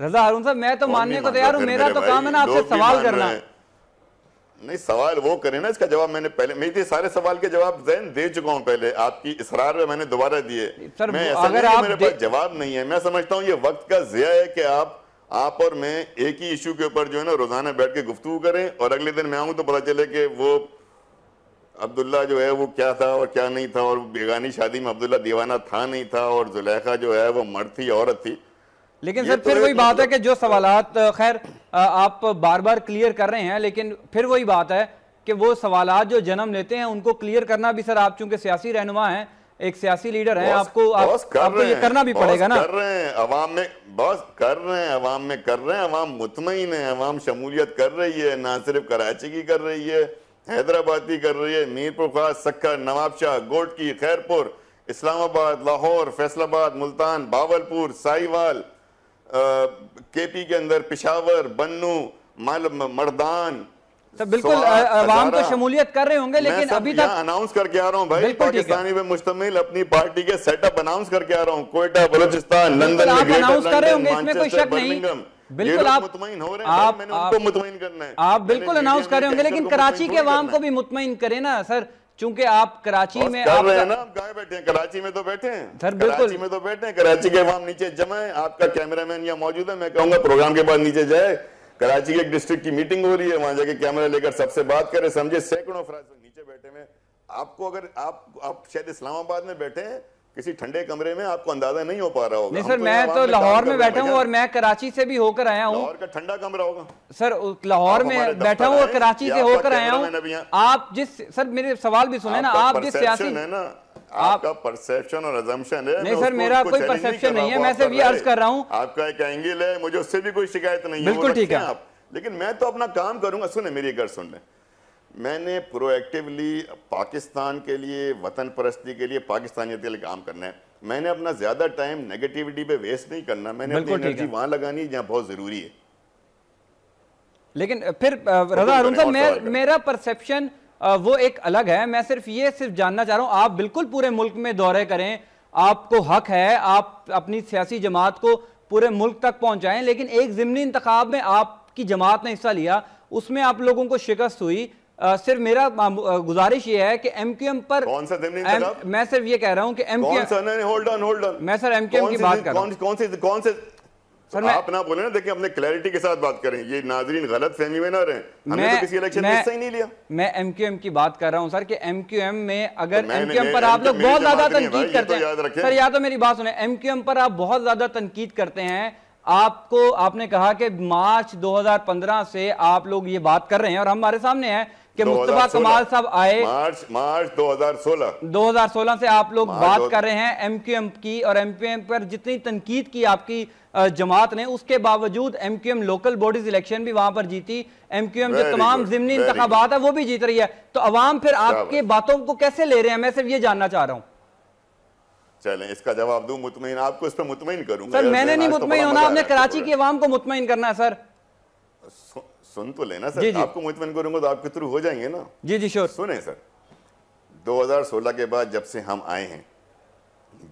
Speaker 1: रजा हारून साहब मैं तो मानने को तैयार हूँ मेरा तो काम है ना आपसे सवाल करना है
Speaker 2: नहीं सवाल वो करें ना इसका जवाब मैंने पहले मेरे सारे सवाल के जवाब जैन दे चुका हूँ पहले आपकी इसरार में मैंने दोबारा दिए मैं अगर आप मेरे पास जवाब नहीं है मैं समझता हूँ ये वक्त का जिया है कि आप आप और मैं एक ही इशू के ऊपर जो है ना रोजाना बैठ के गुफ्तु करें और अगले दिन मैं आऊँ तो पता चले कि वो अब्दुल्ला जो है वो क्या था और क्या नहीं था और बेगानी शादी में अब्दुल्ला दीवाना था नहीं था और जुलेखा जो है वो मर्द थी औरत थी लेकिन सर तो फिर वही
Speaker 1: बात है मतलब कि जो सवाल खैर आप बार बार क्लियर कर रहे हैं लेकिन फिर वही बात है कि वो सवाल जो जन्म लेते हैं उनको क्लियर करना भी सर आप चूंकि सियासी रहनुमा हैं एक सियासी लीडर हैं आपको आप, कर आपको ये करना भी पड़ेगा ना कर रहे हैं
Speaker 2: अवाम में बस कर रहे हैं अवाम में कर रहे हैं अवाम मुतमिन है अवाम शमूलियत कर रही है ना सिर्फ कराची की कर रही है हैदराबाद की कर रही है मीरपुर खास सक्कर नवाबशाह गोटकी खैरपुर इस्लामाबाद लाहौर फैसलाबाद मुल्तान बावलपुर साहिवाल के पी के अंदर पिशावर बन्नू मल मर्दान तो बिल्कुल आवाम को तो शमूलियत
Speaker 1: कर रहे होंगे लेकिन अभी तक
Speaker 2: अनाउंस करके आ रहा हूँ भाई पाकिस्तानी में मुश्तमिल अपनी पार्टी के सेटअप अनाउंस करके आ रहा हूँ कोयटा बलोचिस्तान लंदन अनाउंस कर रहे होंगे इसमें कोई शक नहीं बिल्कुल आप मुतमिन हो रहे हैं आप, मैंने उनको मुतमिन करना है आप बिल्कुल अनाउंस कर रहे होंगे लेकिन कराची के अवाम को
Speaker 1: भी मुतमिन करें
Speaker 2: ना सर चूंकि आप कराची में आप रहे हैं ना गाय बैठे हैं कराची में तो बैठे हैं सर बिल्कुल में तो बैठे हैं कराची के वहां नीचे जमा है आपका कैमरामैन यहाँ मौजूद है मैं कहूंगा प्रोग्राम के बाद नीचे जाए कराची के एक डिस्ट्रिक्ट की मीटिंग हो रही है वहां जाके कैमरा लेकर सबसे बात करे समझे सैकड़ों अफराज नीचे बैठे हुए आपको अगर आप आप शायद इस्लामाबाद में बैठे हैं किसी ठंडे कमरे में आपको अंदाजा नहीं हो पा रहा होगा नहीं सर तो मैं तो लाहौर में बैठा हूँ और मैं
Speaker 1: कराची से भी होकर आया हूँ
Speaker 2: ठंडा कमरा होगा सर लाहौर में बैठा हूँ और कराची से होकर आया हूँ आप जिस सर मेरे सवाल भी सुने ना आप जिस सियासी है ना आपका परसेप्शन और अजम्पशन है नहीं सर मेरा कोई परसेप्शन नहीं है मैं सिर्फ ये अर्ज कर रहा हूँ आपका एक एंगल है मुझे उससे भी कोई शिकायत नहीं है बिल्कुल ठीक है आप लेकिन मैं तो अपना काम करूंगा सुने मेरी घर सुन लें मैंने प्रोएक्टिवली पाकिस्तान के लिए वतन परस्ती के लिए पाकिस्तानियत के लिए काम करना है मैंने अपना ज़्यादा टाइम नेगेटिविटी पे वेस्ट नहीं करना मैंने अपनी एनर्जी वहाँ लगानी जहाँ बहुत ज़रूरी है
Speaker 1: लेकिन फिर तो रजा अरुण साहब मेरा परसेप्शन वो एक अलग है मैं सिर्फ ये सिर्फ जानना चाह रहा हूँ आप बिल्कुल पूरे मुल्क में दौरे करें आपको हक है आप अपनी सियासी जमात को पूरे मुल्क तक पहुंचाएं लेकिन एक जिमनी इंतखाब में आपकी जमात ने हिस्सा लिया उसमें आप लोगों को शिकस्त हुई सिर्फ मेरा गुजारिश ये है कि एमक्यूएम पर कौन सा दिन एम, मैं सिर्फ ये कह रहा हूँ की MQM
Speaker 2: hold on hold on मैं सर एमक्यूएम की बात कर कौन से कौन से सर आप ना बोले ना देखिए अपने क्लैरिटी के साथ बात करें ये नाजरीन गलत फहमी में ना रहे हमने तो किसी इलेक्शन में हिस्सा ही नहीं लिया
Speaker 1: मैं एमक्यूएम की बात कर रहा हूँ सर कि एमक्यूएम में अगर एमक्यूएम तो पर आप लोग बहुत ज्यादा तनकीद तो करते हैं सर या तो मेरी बात सुने एमक्यूएम पर आप बहुत ज्यादा तनकीद करते हैं आपको आपने कहा कि मार्च 2015 से आप लोग ये बात कर रहे हैं और हमारे सामने है कि मुस्तफा कमाल साहब आए
Speaker 2: मार्च मार्च 2016
Speaker 1: 2016 से आप लोग बात कर रहे हैं एम की और एम पर जितनी तनकीद की आपकी जमात ने उसके बावजूद एम लोकल बॉडीज इलेक्शन भी वहां पर जीती एम जो तमाम जिमनी इंतबात है वो भी जीत रही है तो अवाम फिर आपके बातों को कैसे ले रहे हैं मैं सिर्फ ये जानना चाह रहा हूँ
Speaker 2: चलें इसका जवाब दू मुतमिन आपको इस पर मुतमिन करूंगा सर मैंने नहीं तो मुतमिन होना आपने कराची की
Speaker 1: अवाम को मुतमिन करना है सर
Speaker 2: सुन तो लेना सर जी, जी. आपको मुतमिन करूंगा तो आपके थ्रू हो जाएंगे ना जी जी श्योर सुने सर 2016 के बाद जब से हम आए हैं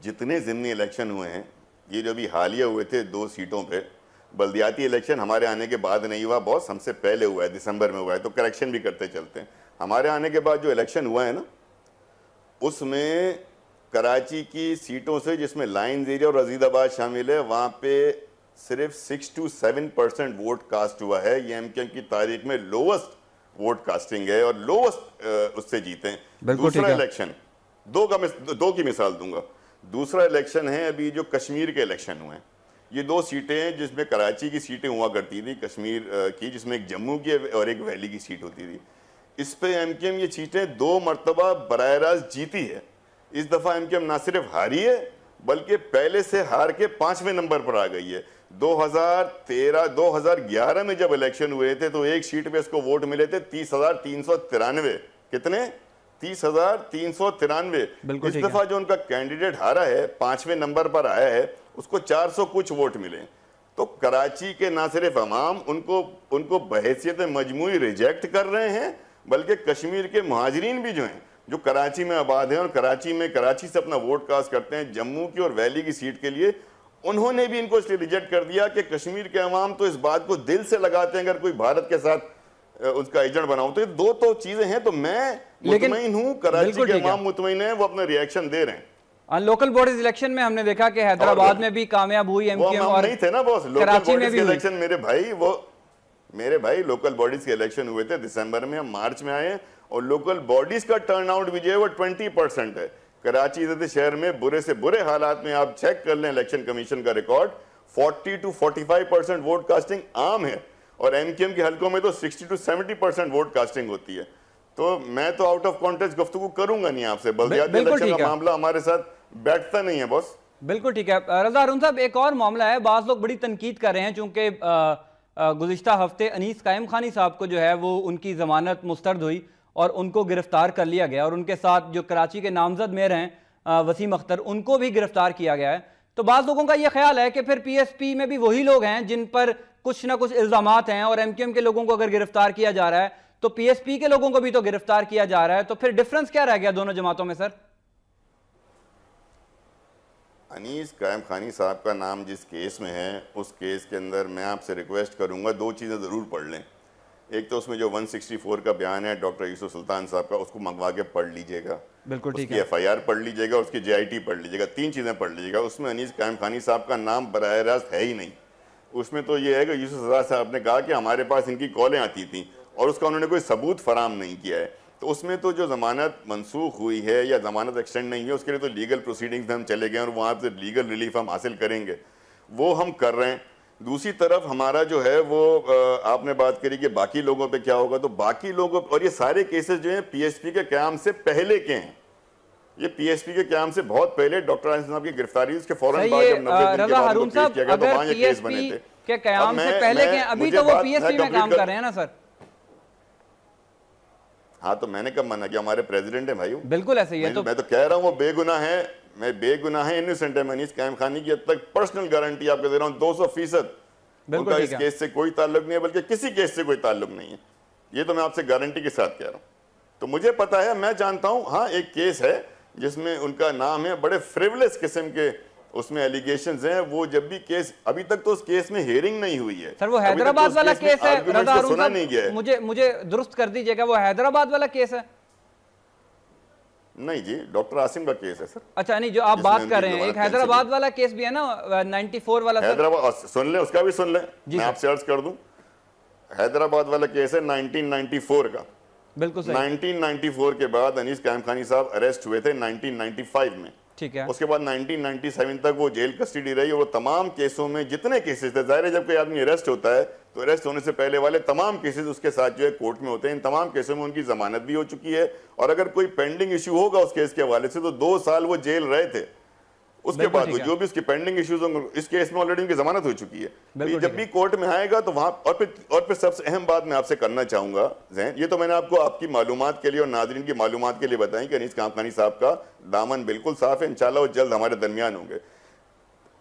Speaker 2: जितने जिमनी इलेक्शन हुए हैं ये जो भी हालिया हुए थे दो सीटों पे बल्दियाती इलेक्शन हमारे आने के बाद नहीं हुआ बहुत हमसे पहले हुआ है दिसंबर में हुआ है तो करेक्शन भी करते चलते हैं हमारे आने के बाद जो इलेक्शन हुआ है ना उसमें कराची की सीटों से जिसमें लाइन्स एरिया और रजीदाबाद शामिल है वहाँ पे सिर्फ six to seven percent vote cast हुआ है ये एमकेएम की तारीख में लोवेस्ट वोट कास्टिंग है और लोवेस्ट उससे जीते दूसरा इलेक्शन दो का दो की मिसाल दूंगा दूसरा इलेक्शन है अभी जो कश्मीर के इलेक्शन हुए हैं ये दो सीटें हैं जिसमें कराची की सीटें हुआ करती थी कश्मीर की जिसमें एक जम्मू की और एक वैली की सीट होती थी इस पे एम के एम ये सीटें दो मरतबा बर रास्त जीती है इस दफ़ा एम के एम ना सिर्फ हारी है बल्कि पहले से हार के पाँचवें नंबर पर आ गई है 2013 2011 में जब इलेक्शन हुए थे तो एक सीट पे इसको वोट मिले थे तीस हजार तीन सौ तिरानवे कितने तीस हजार तीन सौ तिरानवे इस दफा जो उनका कैंडिडेट हारा है पांचवें नंबर पर आया है उसको चार सौ कुछ वोट मिले तो कराची के ना सिर्फ अमाम उनको उनको बहसीत मजमू रिजेक्ट कर रहे हैं बल्कि कश्मीर के महाजरीन भी जो हैं जो कराची में आबाद हैं और कराची में कराची से अपना वोट कास्ट करते हैं जम्मू की और वैली की सीट के लिए उन्होंने भी इनको इसलिए रिजेक्ट कर दिया कि कश्मीर के अवाम तो इस बात को दिल से लगाते हैं अगर कोई भारत के साथ उसका एजेंट बनाओ तो ये दो तो चीजें हैं तो मैं मुतमिन हूँ कराची के अवाम मुतमिन है वो अपना रिएक्शन दे रहे हैं
Speaker 1: लोकल बॉडीज इलेक्शन में हमने देखा कि हैदराबाद में भी कामयाब हुई एमक्यूएम और नहीं थे ना बॉस लोकल बॉडीज भी इलेक्शन
Speaker 2: मेरे भाई वो मेरे भाई लोकल बॉडीज के इलेक्शन हुए थे दिसंबर में हम मार्च में आए और लोकल बॉडीज का टर्नआउट भी जो है वो ट्वेंटी परसेंट है कराची जैसे शहर में बुरे से बुरे हालात में आप चेक कर लें इलेक्शन कमीशन का record 40 to 45 percent vote casting आम है और एम के हलकों में तो 60 टू 70 परसेंट वोट कास्टिंग होती है तो मैं तो आउट ऑफ कॉन्टेस्ट गुफ्तु करूंगा नहीं आपसे बल्दियाती इलेक्शन का मामला हमारे साथ बैठता नहीं है बॉस बिल्कुल
Speaker 1: ठीक है रजा अरुण साहब एक और मामला है बाज लोग बड़ी तनकीद कर रहे हैं चूंकि गुजशत हफ्ते अनीस कायम खानी साहब को जो है वो उनकी जमानत मुस्तरद हुई और उनको गिरफ्तार कर लिया गया और उनके साथ जो कराची के नामजद मेयर हैं वसीम अख्तर उनको भी गिरफ्तार किया गया है तो बाद लोगों का यह ख्याल है कि फिर पीएसपी में भी वही लोग हैं जिन पर कुछ ना कुछ इल्ज़ाम हैं और एमक्यूएम के लोगों को अगर गिरफ्तार किया जा रहा है तो पीएसपी के लोगों को भी तो गिरफ्तार किया जा रहा है तो फिर डिफरेंस क्या रह गया दोनों जमातों में सर
Speaker 2: अनीस कायम खानी साहब का नाम जिस केस में है उस केस के अंदर मैं आपसे रिक्वेस्ट करूंगा दो चीज़ें ज़रूर पढ़ लें एक तो उसमें जो 164 का बयान है डॉक्टर यूसुफ सुल्तान साहब का उसको मंगवा के पढ़ लीजिएगा बिल्कुल ठीक है एफ आई आर पढ़ लीजिएगा उसकी जे आई टी पढ़ लीजिएगा तीन चीज़ें पढ़ लीजिएगा उसमें अनीस कायम खानी साहब का नाम बरह रास्त है ही नहीं उसमें तो ये है कि यूसुफ सजा साहब ने कहा कि हमारे पास इनकी कॉलें आती थी और उसका उन्होंने कोई सबूत फराम नहीं किया है तो उसमें तो जो ज़मानत मनसूख हुई है या ज़मानत एक्सटेंड नहीं हुई उसके लिए तो लीगल प्रोसीडिंग्स में हम चले गए और वहाँ से लीगल रिलीफ हम हासिल करेंगे वो हम कर रहे हैं दूसरी तरफ हमारा जो है वो आपने बात करी कि बाकी लोगों पे क्या होगा तो बाकी लोगों और ये सारे केसेस जो हैं पीएचपी के क्याम से पहले के हैं ये पीएसपी के क्याम से बहुत पहले डॉक्टर आनंद साहब की गिरफ्तारी उसके फौरन बाद जब तो तो हाँ तो मैंने कब मना किया हमारे प्रेसिडेंट है भाई बिल्कुल ऐसे ही है तो मैं तो कह रहा हूँ वो बेगुना है मैं बेगुनाह इनोसेंट है मनीष कायम खानी की हद तक पर्सनल गारंटी आपको दे रहा हूँ दो सौ फीसद उनका इस केस से कोई ताल्लुक नहीं है बल्कि किसी केस से कोई ताल्लुक नहीं है ये तो मैं आपसे गारंटी के साथ कह रहा हूँ तो मुझे पता है मैं जानता हूँ हाँ एक केस है जिसमें उनका नाम है बड़े फ्रिवलेस किस्म के उसमें एलिगेशन है वो जब भी केस अभी तक तो उस केस में हेयरिंग नहीं हुई है सर वो तो हैदराबाद वाला केस है तो सुना नहीं गया
Speaker 1: मुझे मुझे दुरुस्त कर दीजिएगा वो हैदराबाद वाला केस है
Speaker 2: नहीं जी डॉक्टर आसिम का केस है सर
Speaker 1: अच्छा नहीं जो आप
Speaker 2: बात कर रहे हैं एक हैदराबाद
Speaker 1: वाला केस भी है ना 94 वाला
Speaker 2: हैदराबाद सुन ले उसका भी सुन ले मैं आपसे अर्ज कर दूं हैदराबाद वाला केस है 1994 का बिल्कुल सही 1994 के बाद अनीस कायम खानी साहब अरेस्ट हुए थे 1995 में ठीक है उसके बाद 1997 तक वो जेल कस्टडी रही और वो तमाम केसों में जितने केसेस थे जाहिर है जब कोई आदमी अरेस्ट होता है तो अरेस्ट होने से पहले वाले तमाम केसेस उसके साथ जो है कोर्ट में होते हैं इन तमाम केसों में उनकी जमानत भी हो चुकी है और अगर कोई पेंडिंग इश्यू होगा उस केस के हवाले से तो दो साल वो जेल रहे थे
Speaker 1: उसके बाद जो भी
Speaker 2: उसके पेंडिंग इश्यूज होंगे इस केस में ऑलरेडी उनकी जमानत हो चुकी है जब भी कोर्ट में आएगा तो वहां और फिर और फिर सबसे अहम बात मैं आपसे करना चाहूंगा जहन ये तो मैंने आपको आपकी मालूम के लिए और नाजरीन की मालूम के लिए बताई कि अनीस कामकानी साहब का दामन बिल्कुल साफ है इनशाला वो जल्द हमारे दरमियान होंगे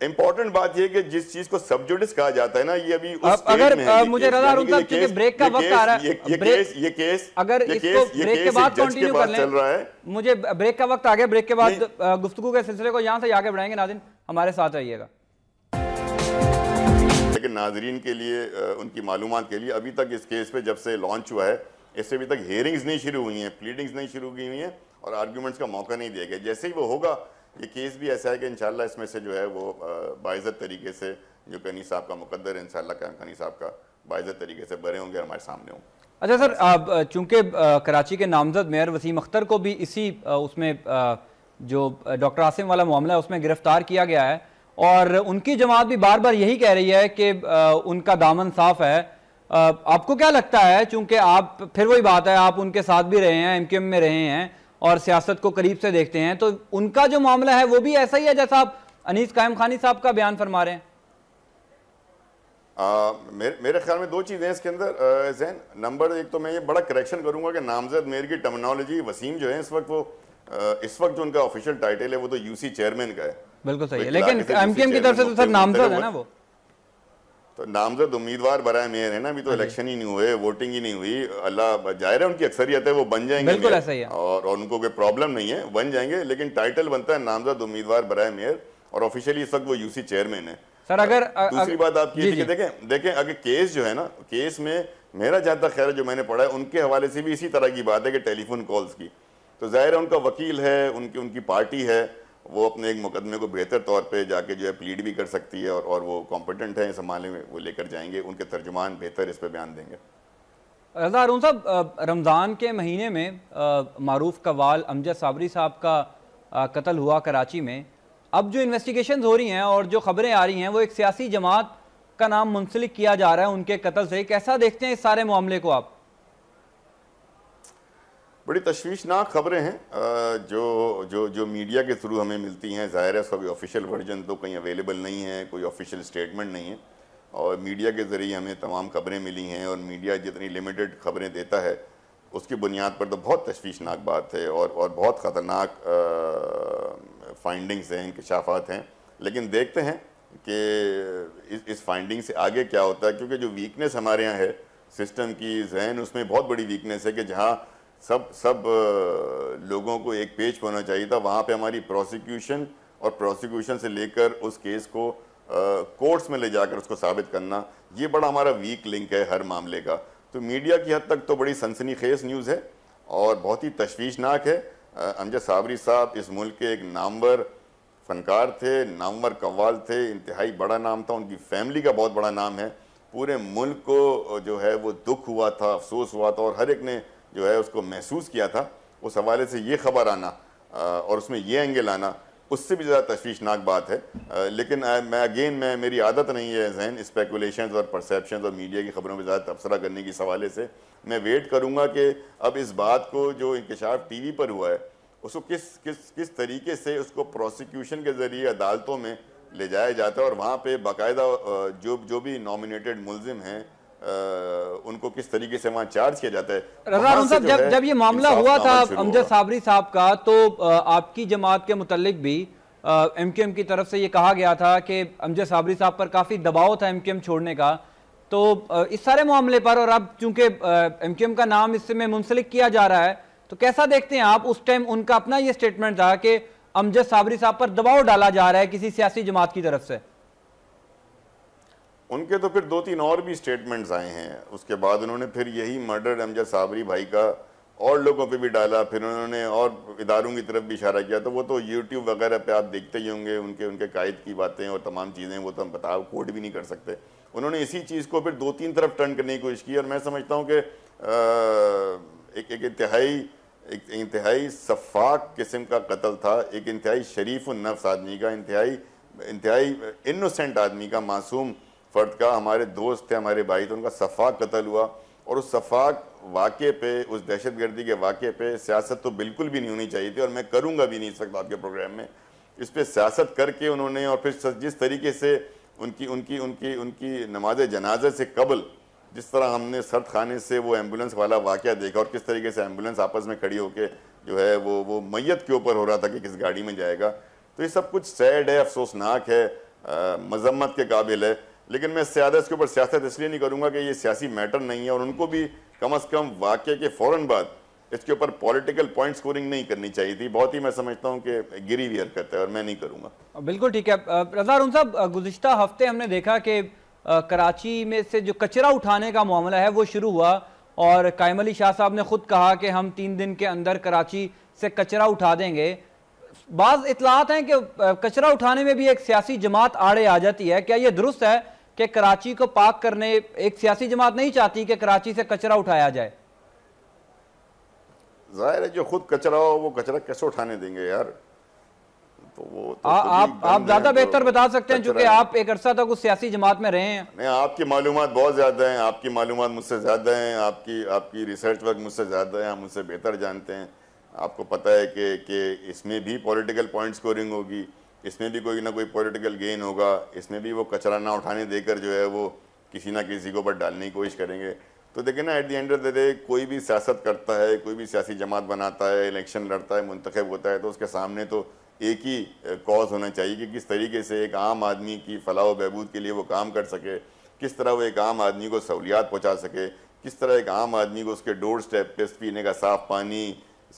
Speaker 2: इम्पोर्टेंट बात यह कि जिस चीज को सबजुडिस कहा जाता है ना ये अभी उस अब अगर में है, मुझे रजा अरुण साहब क्योंकि ब्रेक का वक्त आ रहा है ये केस ये केस अगर ये केस के बाद कंटिन्यू कर लें
Speaker 1: मुझे ब्रेक का वक्त आ गया ब्रेक के बाद गुफ्तगु के सिलसिले को यहाँ से आगे बढ़ाएंगे नाजिन हमारे
Speaker 2: साथ रहिएगा लेकिन नाजरीन के लिए उनकी मालूम के लिए अभी तक इस केस पे जब से लॉन्च हुआ है इससे अभी तक हियरिंग्स नहीं शुरू हुई हैं प्लीडिंग्स नहीं शुरू की हुई हैं और आर्ग्यूमेंट्स का मौका नहीं दिया गया जैसे ही वो होगा ये केस भी ऐसा है कि इंशाल्लाह इसमें से जो है वो बाइज़त तरीके से जो कनी साहब का मुकद्दर है इंशाल्लाह इन कनी साहब का बाइज़त तरीके से बरे होंगे हमारे सामने होंगे
Speaker 1: अच्छा सर आप चूँकि कराची के नामजद मेयर वसीम अख्तर को भी इसी उसमें जो डॉक्टर आसिम वाला मामला है उसमें गिरफ्तार किया गया है और उनकी जमात भी बार बार यही कह रही है कि उनका दामन साफ है आपको क्या लगता है चूंकि आप फिर वही बात है आप उनके साथ भी रहे हैं एम में रहे हैं और सियासत को करीब से देखते हैं तो उनका जो मामला है वो भी ऐसा ही है जैसा आप अनीस कायम खानी साहब का बयान फरमा रहे हैं
Speaker 2: आ, मेरे मेरे ख्याल में दो चीज़ें इसके अंदर जहन नंबर एक तो मैं ये बड़ा करेक्शन करूंगा कि नामजद मेयर की टर्मिनोलॉजी वसीम जो है इस वक्त वो इस वक्त जो उनका ऑफिशियल टाइटल है वो तो यूसी चेयरमैन का है बिल्कुल सही है लेकिन एमकेएम की तरफ से तो सर नामजद है ना वो तो नामजद तो उम्मीदवार बरए मेयर है ना अभी तो इलेक्शन हाँ ही नहीं हुए वोटिंग ही नहीं हुई अल्लाह जाहिर है उनकी अक्सरियत है वो बन जाएंगे बिल्कुल ऐसा ही है। और, उनको कोई प्रॉब्लम नहीं है बन जाएंगे लेकिन टाइटल बनता है नामजद उम्मीदवार बरए मेयर और ऑफिशियली इस वक्त वो यूसी चेयरमैन है सर अगर दूसरी बात आप की देखें देखें अगर केस जो है ना केस में मेरा ज्यादा खैर जो मैंने पढ़ा है उनके हवाले से भी इसी तरह की बात है कि टेलीफोन कॉल्स की तो जाहिर है उनका वकील है उनकी उनकी पार्टी है वो अपने एक मुकदमे को बेहतर तौर पे जाके जो है प्लीड भी कर सकती है और और वो कॉम्पिटेंट हैं इस में वो लेकर जाएंगे उनके तर्जुमान बेहतर इस पर बयान देंगे
Speaker 1: रजा अरुण साहब रमज़ान के महीने में मरूफ कवाल अमजद साबरी साहब का कत्ल हुआ कराची में अब जो इन्वेस्टिगेशन हो रही हैं और जो खबरें आ रही हैं वो एक सियासी जमात का नाम मुंसलिक किया जा रहा है उनके कत्ल से कैसा देखते हैं इस सारे मामले को आप
Speaker 2: बड़ी तश्वीशनाक खबरें हैं जो जो जो मीडिया के थ्रू हमें मिलती हैं ज़ाहिर है उसका ऑफिशियल वर्जन तो कहीं अवेलेबल नहीं है कोई ऑफिशियल स्टेटमेंट नहीं है और मीडिया के ज़रिए हमें तमाम खबरें मिली हैं और मीडिया जितनी लिमिटेड खबरें देता है उसकी बुनियाद पर तो बहुत तशवीशनाक बात है और और बहुत ख़तरनाक फाइंडिंग्स हैं इंकशाफात हैं लेकिन देखते हैं कि इस इस फाइंडिंग से आगे क्या होता है क्योंकि जो वीकनेस हमारे यहाँ है सिस्टम की जहन उसमें बहुत बड़ी वीकनेस है कि जहाँ सब सब लोगों को एक पेज पर होना चाहिए था वहाँ पे हमारी प्रोसिक्यूशन और प्रोसिक्यूशन से लेकर उस केस को कोर्ट्स में ले जाकर उसको साबित करना ये बड़ा हमारा वीक लिंक है हर मामले का तो मीडिया की हद तक तो बड़ी सनसनी खेज न्यूज़ है और बहुत ही तशवीशनाक है अमजद साबरी साहब इस मुल्क के एक नामवर फनकार थे नामवर कव्वाल थे इंतहाई बड़ा नाम था उनकी फैमिली का बहुत बड़ा नाम है पूरे मुल्क को जो है वो दुख हुआ था अफसोस हुआ था और हर एक ने जो है उसको महसूस किया था उस हवाले से ये खबर आना और उसमें ये एंगल आना उससे भी ज़्यादा तशवीशनाक बात है लेकिन मैं अगेन मैं मेरी आदत नहीं है जहन स्पेकुलेशन और परसेप्शन और मीडिया की खबरों पर ज़्यादा तबसरा करने के हवाले से मैं वेट करूँगा कि अब इस बात को जो इंकशाफ टी वी पर हुआ है उसको किस किस किस तरीके से उसको प्रोसिक्यूशन के ज़रिए अदालतों में ले जाया जाता है और वहाँ पर बाकायदा जो जो भी नॉमिनेटेड मुलम हैं उनको किस तरीके से वहाँ चार्ज किया जाता है रजा साहब जब जब ये मामला हुआ था अमजद
Speaker 1: साबरी साहब का तो आपकी जमात के मुतलिक भी एम क्यू एम की तरफ से ये कहा गया था कि अमजद साबरी साहब पर काफ़ी दबाव था एम क्यू एम छोड़ने का तो इस सारे मामले पर और अब चूंकि एम क्यू एम का नाम इसमें मुंसलिक किया जा रहा है तो कैसा देखते हैं आप उस टाइम उनका अपना ये स्टेटमेंट था कि अमजद साबरी साहब पर दबाव डाला जा रहा है किसी सियासी जमात की तरफ से
Speaker 2: उनके तो फिर दो तीन और भी स्टेटमेंट्स आए हैं उसके बाद उन्होंने फिर यही मर्डर अमजद साबरी भाई का और लोगों पे भी डाला फिर उन्होंने और इदारों की तरफ भी इशारा किया तो वो तो यूट्यूब वगैरह पे आप देखते ही होंगे उनके उनके कायद की बातें और तमाम चीज़ें वो तो हम बता कोट भी नहीं कर सकते उन्होंने इसी चीज़ को फिर दो तीन तरफ टर्न करने की कोशिश की और मैं समझता हूँ कि एक एक इंतहाई एक इंतहाई शफाक किस्म का कत्ल था एक इंतहाई शरीफ नफ्स आदमी का इंतहाई इंतहाई इनोसेंट आदमी का मासूम फ़र्द का हमारे दोस्त थे हमारे भाई थे उनका सफाक कत्ल हुआ और उस सफाक वाक़े पे उस दहशत गर्दी के वाक़े पे सियासत तो बिल्कुल भी नहीं होनी चाहिए थी और मैं करूँगा भी नहीं इस वक्त आपके प्रोग्राम में इस पर सियासत करके उन्होंने और फिर जिस तरीके से उनकी उनकी उनकी उनकी नमाज जनाजे से कबल जिस तरह हमने सर्द खाने से वो एम्बुलेंस वाला वाक़ देखा और किस तरीके से एम्बुलेंस आपस में खड़ी होकर जो है वो वो मैत के ऊपर हो रहा था कि किस गाड़ी में जाएगा तो ये सब कुछ सैड है अफसोसनाक है मजम्मत के काबिल है लेकिन मैं ज़्यादा इसके ऊपर सियासत इसलिए नहीं करूंगा कि ये सियासी मैटर नहीं है और उनको भी कम अज़ कम वाक्य के फौरन बाद इसके ऊपर पॉलिटिकल पॉइंट स्कोरिंग नहीं करनी चाहिए थी बहुत ही मैं समझता हूँ कि गिरी वियर करता है और मैं नहीं करूँगा
Speaker 1: बिल्कुल ठीक है रजा अरुण साहब गुजशत हफ्ते हमने देखा कि कराची में से जो कचरा उठाने का मामला है वो शुरू हुआ और कायम अली शाह साहब ने खुद कहा कि हम तीन दिन के अंदर कराची से कचरा उठा देंगे बाज़ इतलात हैं कि कचरा उठाने में भी एक सियासी जमात आड़े आ जाती है क्या ये दुरुस्त है कि कराची को पाक करने एक सियासी जमात नहीं चाहती कि कराची से कचरा उठाया जाए
Speaker 2: जाहिर है जो खुद कचरा हो वो कचरा कैसे उठाने देंगे यार तो वो तो आ, आप आप ज्यादा तो बेहतर बता सकते हैं चूंकि आप एक अरसा तक उस सियासी जमात में रहे हैं नहीं आपकी मालूम बहुत ज्यादा हैं आपकी मालूम मुझसे ज्यादा हैं आपकी आपकी रिसर्च वर्क मुझसे ज्यादा है हम मुझसे बेहतर जानते हैं आपको पता है कि कि इसमें भी पॉलिटिकल पॉइंट स्कोरिंग होगी इसमें भी कोई ना कोई पॉलिटिकल गेन होगा इसमें भी वो कचरा ना उठाने देकर जो है वो किसी ना किसी के ऊपर डालने की कोशिश करेंगे तो देखिए ना at the end of the day कोई भी सियासत करता है कोई भी सियासी जमात बनाता है इलेक्शन लड़ता है मुंतखब होता है तो उसके सामने तो एक ही कॉज होना चाहिए कि किस तरीके से एक आम आदमी की फलाह बहबूद के लिए वो काम कर सके किस तरह वो एक आम आदमी को सहूलियात पहुँचा सके किस तरह एक आम आदमी को उसके डोर स्टेप पे पीने का साफ़ पानी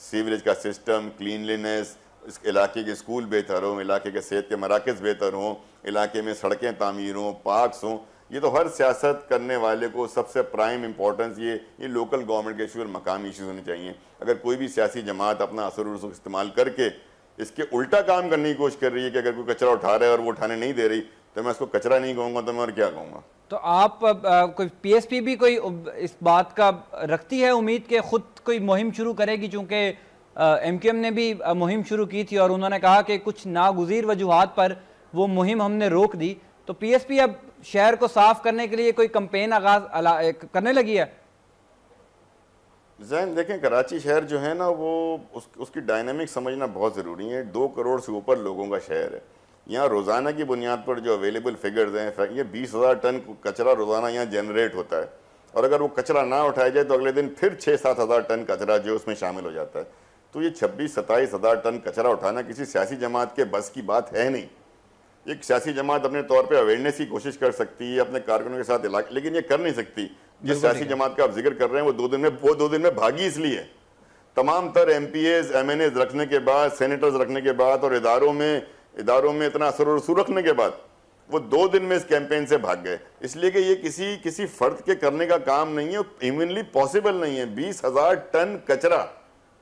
Speaker 2: सीवरेज का सिस्टम क्लिनलीनेस इस इलाके के स्कूल बेहतर हों इलाके के सेहत के मराकज़ बेहतर हों इलाके में सड़कें तमीर हों पार्कस हों ये तो हर सियासत करने वाले को सबसे प्राइम इम्पोर्टेंस ये ये लोकल गवर्नमेंट के इशू और मकामी इशूज़ होने चाहिए अगर कोई भी सियासी जमात अपना असर रसूख इस्तेमाल करके इसके उल्टा काम करने की कोशिश कर रही है कि अगर कोई कचरा उठा रहा है और वो उठाने नहीं दे रही तो मैं उसको कचरा नहीं कहूँगा तो मैं और क्या कहूँगा
Speaker 1: तो आप आ, कोई पी भी कोई इस बात का रखती है उम्मीद के खुद कोई मुहिम शुरू करेगी चूँकि एम के एम ने भी मुहिम शुरू की थी और उन्होंने कहा कि कुछ नागुजीर वजूहत पर वो मुहिम हमने रोक दी तो पी एस पी अब शहर को साफ करने के लिए कोई कंपेन आगाज करने लगी है
Speaker 2: जैन देखें कराची शहर जो है ना वो उस, उसकी डायनेमिक समझना बहुत ज़रूरी है दो करोड़ से ऊपर लोगों का शहर है यहाँ रोज़ाना की बुनियाद पर जो अवेलेबल फिगर्स हैं फैक्ट ये बीस हज़ार टन कचरा रोज़ाना यहाँ जनरेट होता है और अगर वो कचरा ना उठाया जाए तो अगले दिन फिर छः सात हज़ार टन कचरा जो उसमें शामिल हो जाता है तो ये छब्बीस सत्ताईस हज़ार टन कचरा उठाना किसी सियासी जमात के बस की बात है नहीं एक सियासी जमात अपने तौर पे अवेयरनेस की कोशिश कर सकती है अपने कारकुनों के साथ इलाके लेकिन ये कर नहीं सकती जिस सियासी जमात का आप जिक्र कर रहे हैं वो दो दिन में वो दो दिन में भागी इसलिए तमाम तर M P As M N As रखने के बाद सेनेटर्स रखने के बाद और इदारों में इदारों में इतना असर रसूख रखने के बाद वो दो दिन में इस कैंपेन से भाग गए इसलिए कि ये किसी किसी फर्द के करने का काम नहीं है ह्यूमनली पॉसिबल नहीं है बीस हज़ार टन कचरा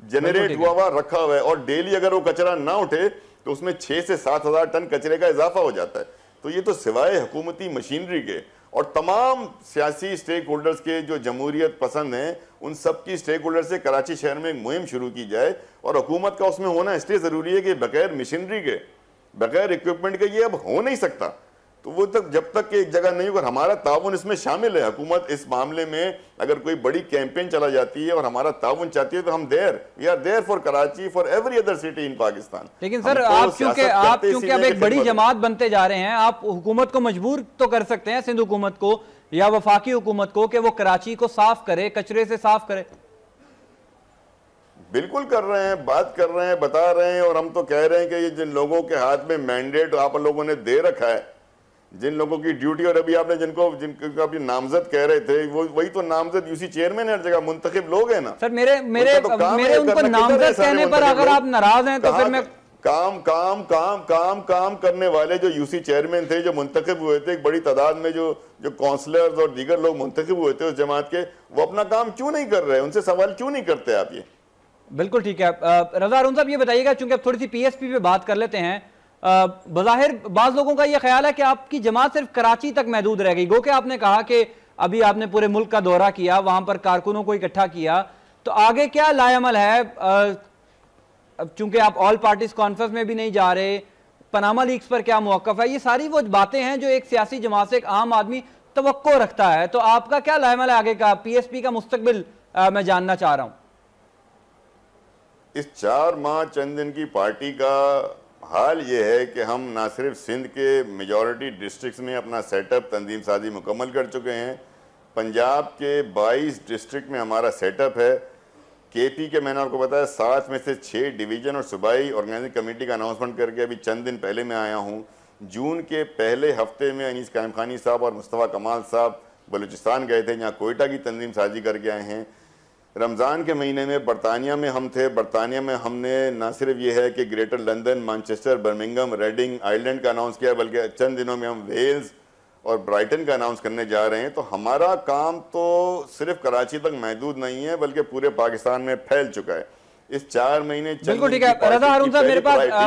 Speaker 2: जनरेट हुआ हुआ रखा हुआ है और डेली अगर वो कचरा ना उठे तो उसमें छह से सात हज़ार टन कचरे का इजाफा हो जाता है तो ये तो सिवाय हुकूमती मशीनरी के और तमाम सियासी स्टेक होल्डर्स के जो जमहूरियत पसंद हैं उन सब की स्टेक होल्डर से कराची शहर में एक मुहिम शुरू की जाए और हुकूमत का उसमें होना इसलिए ज़रूरी है कि बगैर मशीनरी के बगैर इक्विपमेंट के ये अब हो नहीं सकता तो वो तक जब तक एक जगह नहीं होगा हमारा ताउन इसमें शामिल है हुकूमत इस मामले में अगर कोई बड़ी कैंपेन चला जाती है और हमारा ताउन चाहती है तो हम there we are there for Karachi for every other city in Pakistan लेकिन सर आप तो क्योंकि आप क्योंकि अब एक बड़ी
Speaker 1: जमात बनते जा रहे हैं आप हुकूमत को मजबूर तो कर सकते हैं सिंध हुकूमत को या वफाकी हुकूमत को कि वो कराची को साफ करे कचरे से साफ करे
Speaker 2: बिल्कुल कर रहे हैं बात कर रहे हैं बता रहे हैं और हम तो कह रहे हैं कि ये जिन लोगों के हाथ में मैंडेट आप लोगों ने दे रखा है जिन लोगों की ड्यूटी और अभी आपने जिनको जिनको अभी नामजद कह रहे थे वो वही तो नामजद यूसी चेयरमैन है हर जगह मुंतखब लोग हैं ना सर मेरे मेरे तो मेरे उनको नामजद कहने पर अगर आप नाराज हैं तो फिर मैं काम काम काम काम काम करने वाले जो यूसी चेयरमैन थे जो मुंतखब हुए थे एक बड़ी तादाद में जो जो काउंसलर्स और दीगर लोग मुंतखब हुए थे उस जमात के वो अपना काम क्यों नहीं कर रहे उनसे सवाल क्यों नहीं करते आप ये
Speaker 1: बिल्कुल ठीक है रजा अरुण साहब ये बताइएगा चूंकि आप थोड़ी सी पीएसपी पे बात कर लेते हैं बज़ाहिर बाज़ लोगों का यह ख्याल है कि आपकी जमात सिर्फ कराची तक महदूद रह गई गो कि आपने कहा कि अभी आपने पूरे मुल्क का दौरा किया वहां पर कारकुनों को इकट्ठा किया तो आगे क्या लाजमल है चूंकि आप ऑल पार्टीज कॉन्फ्रेंस में भी नहीं जा रहे पनामा लीग्स पर क्या मौकफ है ये सारी वो बातें हैं जो एक सियासी जमात से एक आम आदमी तो रखता है तो आपका क्या लाजमल है आगे का पी एस पी का मुस्तबिल मैं जानना चाह रहा हूं
Speaker 2: इस चार माह चंद दिन की पार्टी का हाल ये है कि हम ना सिर्फ सिंध के मेजॉरिटी डिस्ट्रिक्स में अपना सेटअप तंजीम साजी मुकम्मल कर चुके हैं पंजाब के 22 डिस्ट्रिक्ट में हमारा सेटअप है केपी के मैंने आपको बताया सात में से छः डिवीज़न और सूबाई ऑर्गेनाइजिंग कमेटी का अनाउंसमेंट करके अभी चंद दिन पहले मैं आया हूँ जून के पहले हफ्ते में अनीस कायम खानी साहब और मुस्तफ़ा कमाल साहब बलूचिस्तान गए थे यहाँ कोयटा की तंजीम साजी करके आए हैं रमज़ान के महीने में बरतानिया में हम थे बरतानिया में हमने ना सिर्फ ये है कि Greater London Manchester Birmingham Reading Ireland का अनाउंस किया बल्कि चंद दिनों में हम वेल्स और ब्राइटन का अनाउंस करने जा रहे हैं तो हमारा काम तो सिर्फ कराची तक महदूद नहीं है बल्कि पूरे पाकिस्तान में फैल चुका है इस चार महीने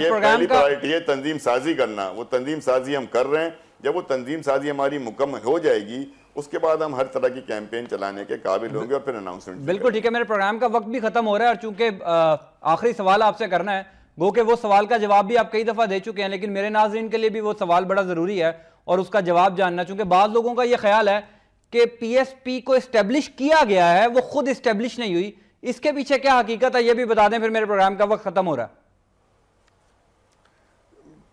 Speaker 2: प्रायरिटी है तंजीम साजी करना वो तंजीम साजी हम कर रहे हैं जब वो तंजीम साजी हमारी मुकम्मल हो जाएगी उसके बाद हम हर तरह की कैंपेन चलाने के काबिल होंगे और फिर अनाउंसमेंट बिल्कुल
Speaker 1: ठीक है मेरे प्रोग्राम का वक्त भी खत्म हो रहा है और चूंकि आखिरी सवाल आपसे करना है गो के वो सवाल का जवाब भी आप कई दफ़ा दे चुके हैं लेकिन मेरे नाजरन के लिए भी वो सवाल बड़ा ज़रूरी है और उसका जवाब जानना चूंकि बाद लोगों का यह ख्याल है कि पी को इस्टेब्लिश किया गया है वो खुद इस्टेब्लिश नहीं हुई इसके पीछे क्या हकीकत है यह भी बता दें फिर मेरे प्रोग्राम का वक्त खत्म हो रहा है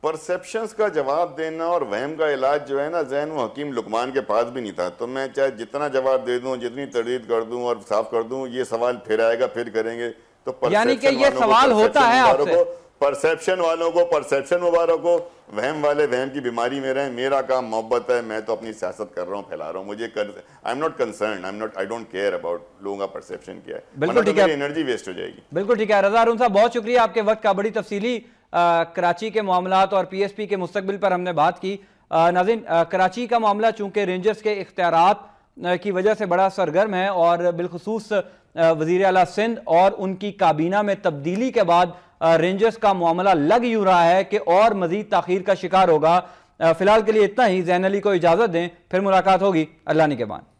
Speaker 2: परसेप्शंस का जवाब देना और वहम का इलाज जो है ना जैन हकीम लुकमान के पास भी नहीं था तो मैं चाहे जितना जवाब दे दूँ जितनी तरदीद कर दूँ और साफ कर दूँ ये सवाल फिर आएगा फिर करेंगे तो यानी कि ये सवाल होता है आपसे परसेप्शन वालों को परसेप्शन मुबारक हो वहम वाले वहम की बीमारी में रहे मेरा काम मोहब्बत है मैं तो अपनी सियासत कर रहा हूँ फैला रहा हूँ मुझे I am not concern I am not I don't care about लोगों का परसेप्शन क्या है बिल्कुल तो ठीक है एनर्जी वेस्ट हो जाएगी
Speaker 1: बिल्कुल ठीक है रजा अरुण साहब बहुत शुक्रिया आपके वक्त का बड़ी तफसीली कराची के मामला और पीएसपी के मुस्तबिल पर हमने बात की नाजिन कराची का मामला चूंकि रेंजर्स के इख्तियार की वजह से बड़ा सरगर्म है और बिलखसूस वजीर अला सिंध और उनकी काबीना में तब्दीली के बाद रेंजर्स का मामला लग यू रहा है कि और मजीद तखीर का शिकार होगा फिलहाल के लिए इतना ही जैन अली को इजाज़त दें फिर मुलाकात होगी अल्लाह बाद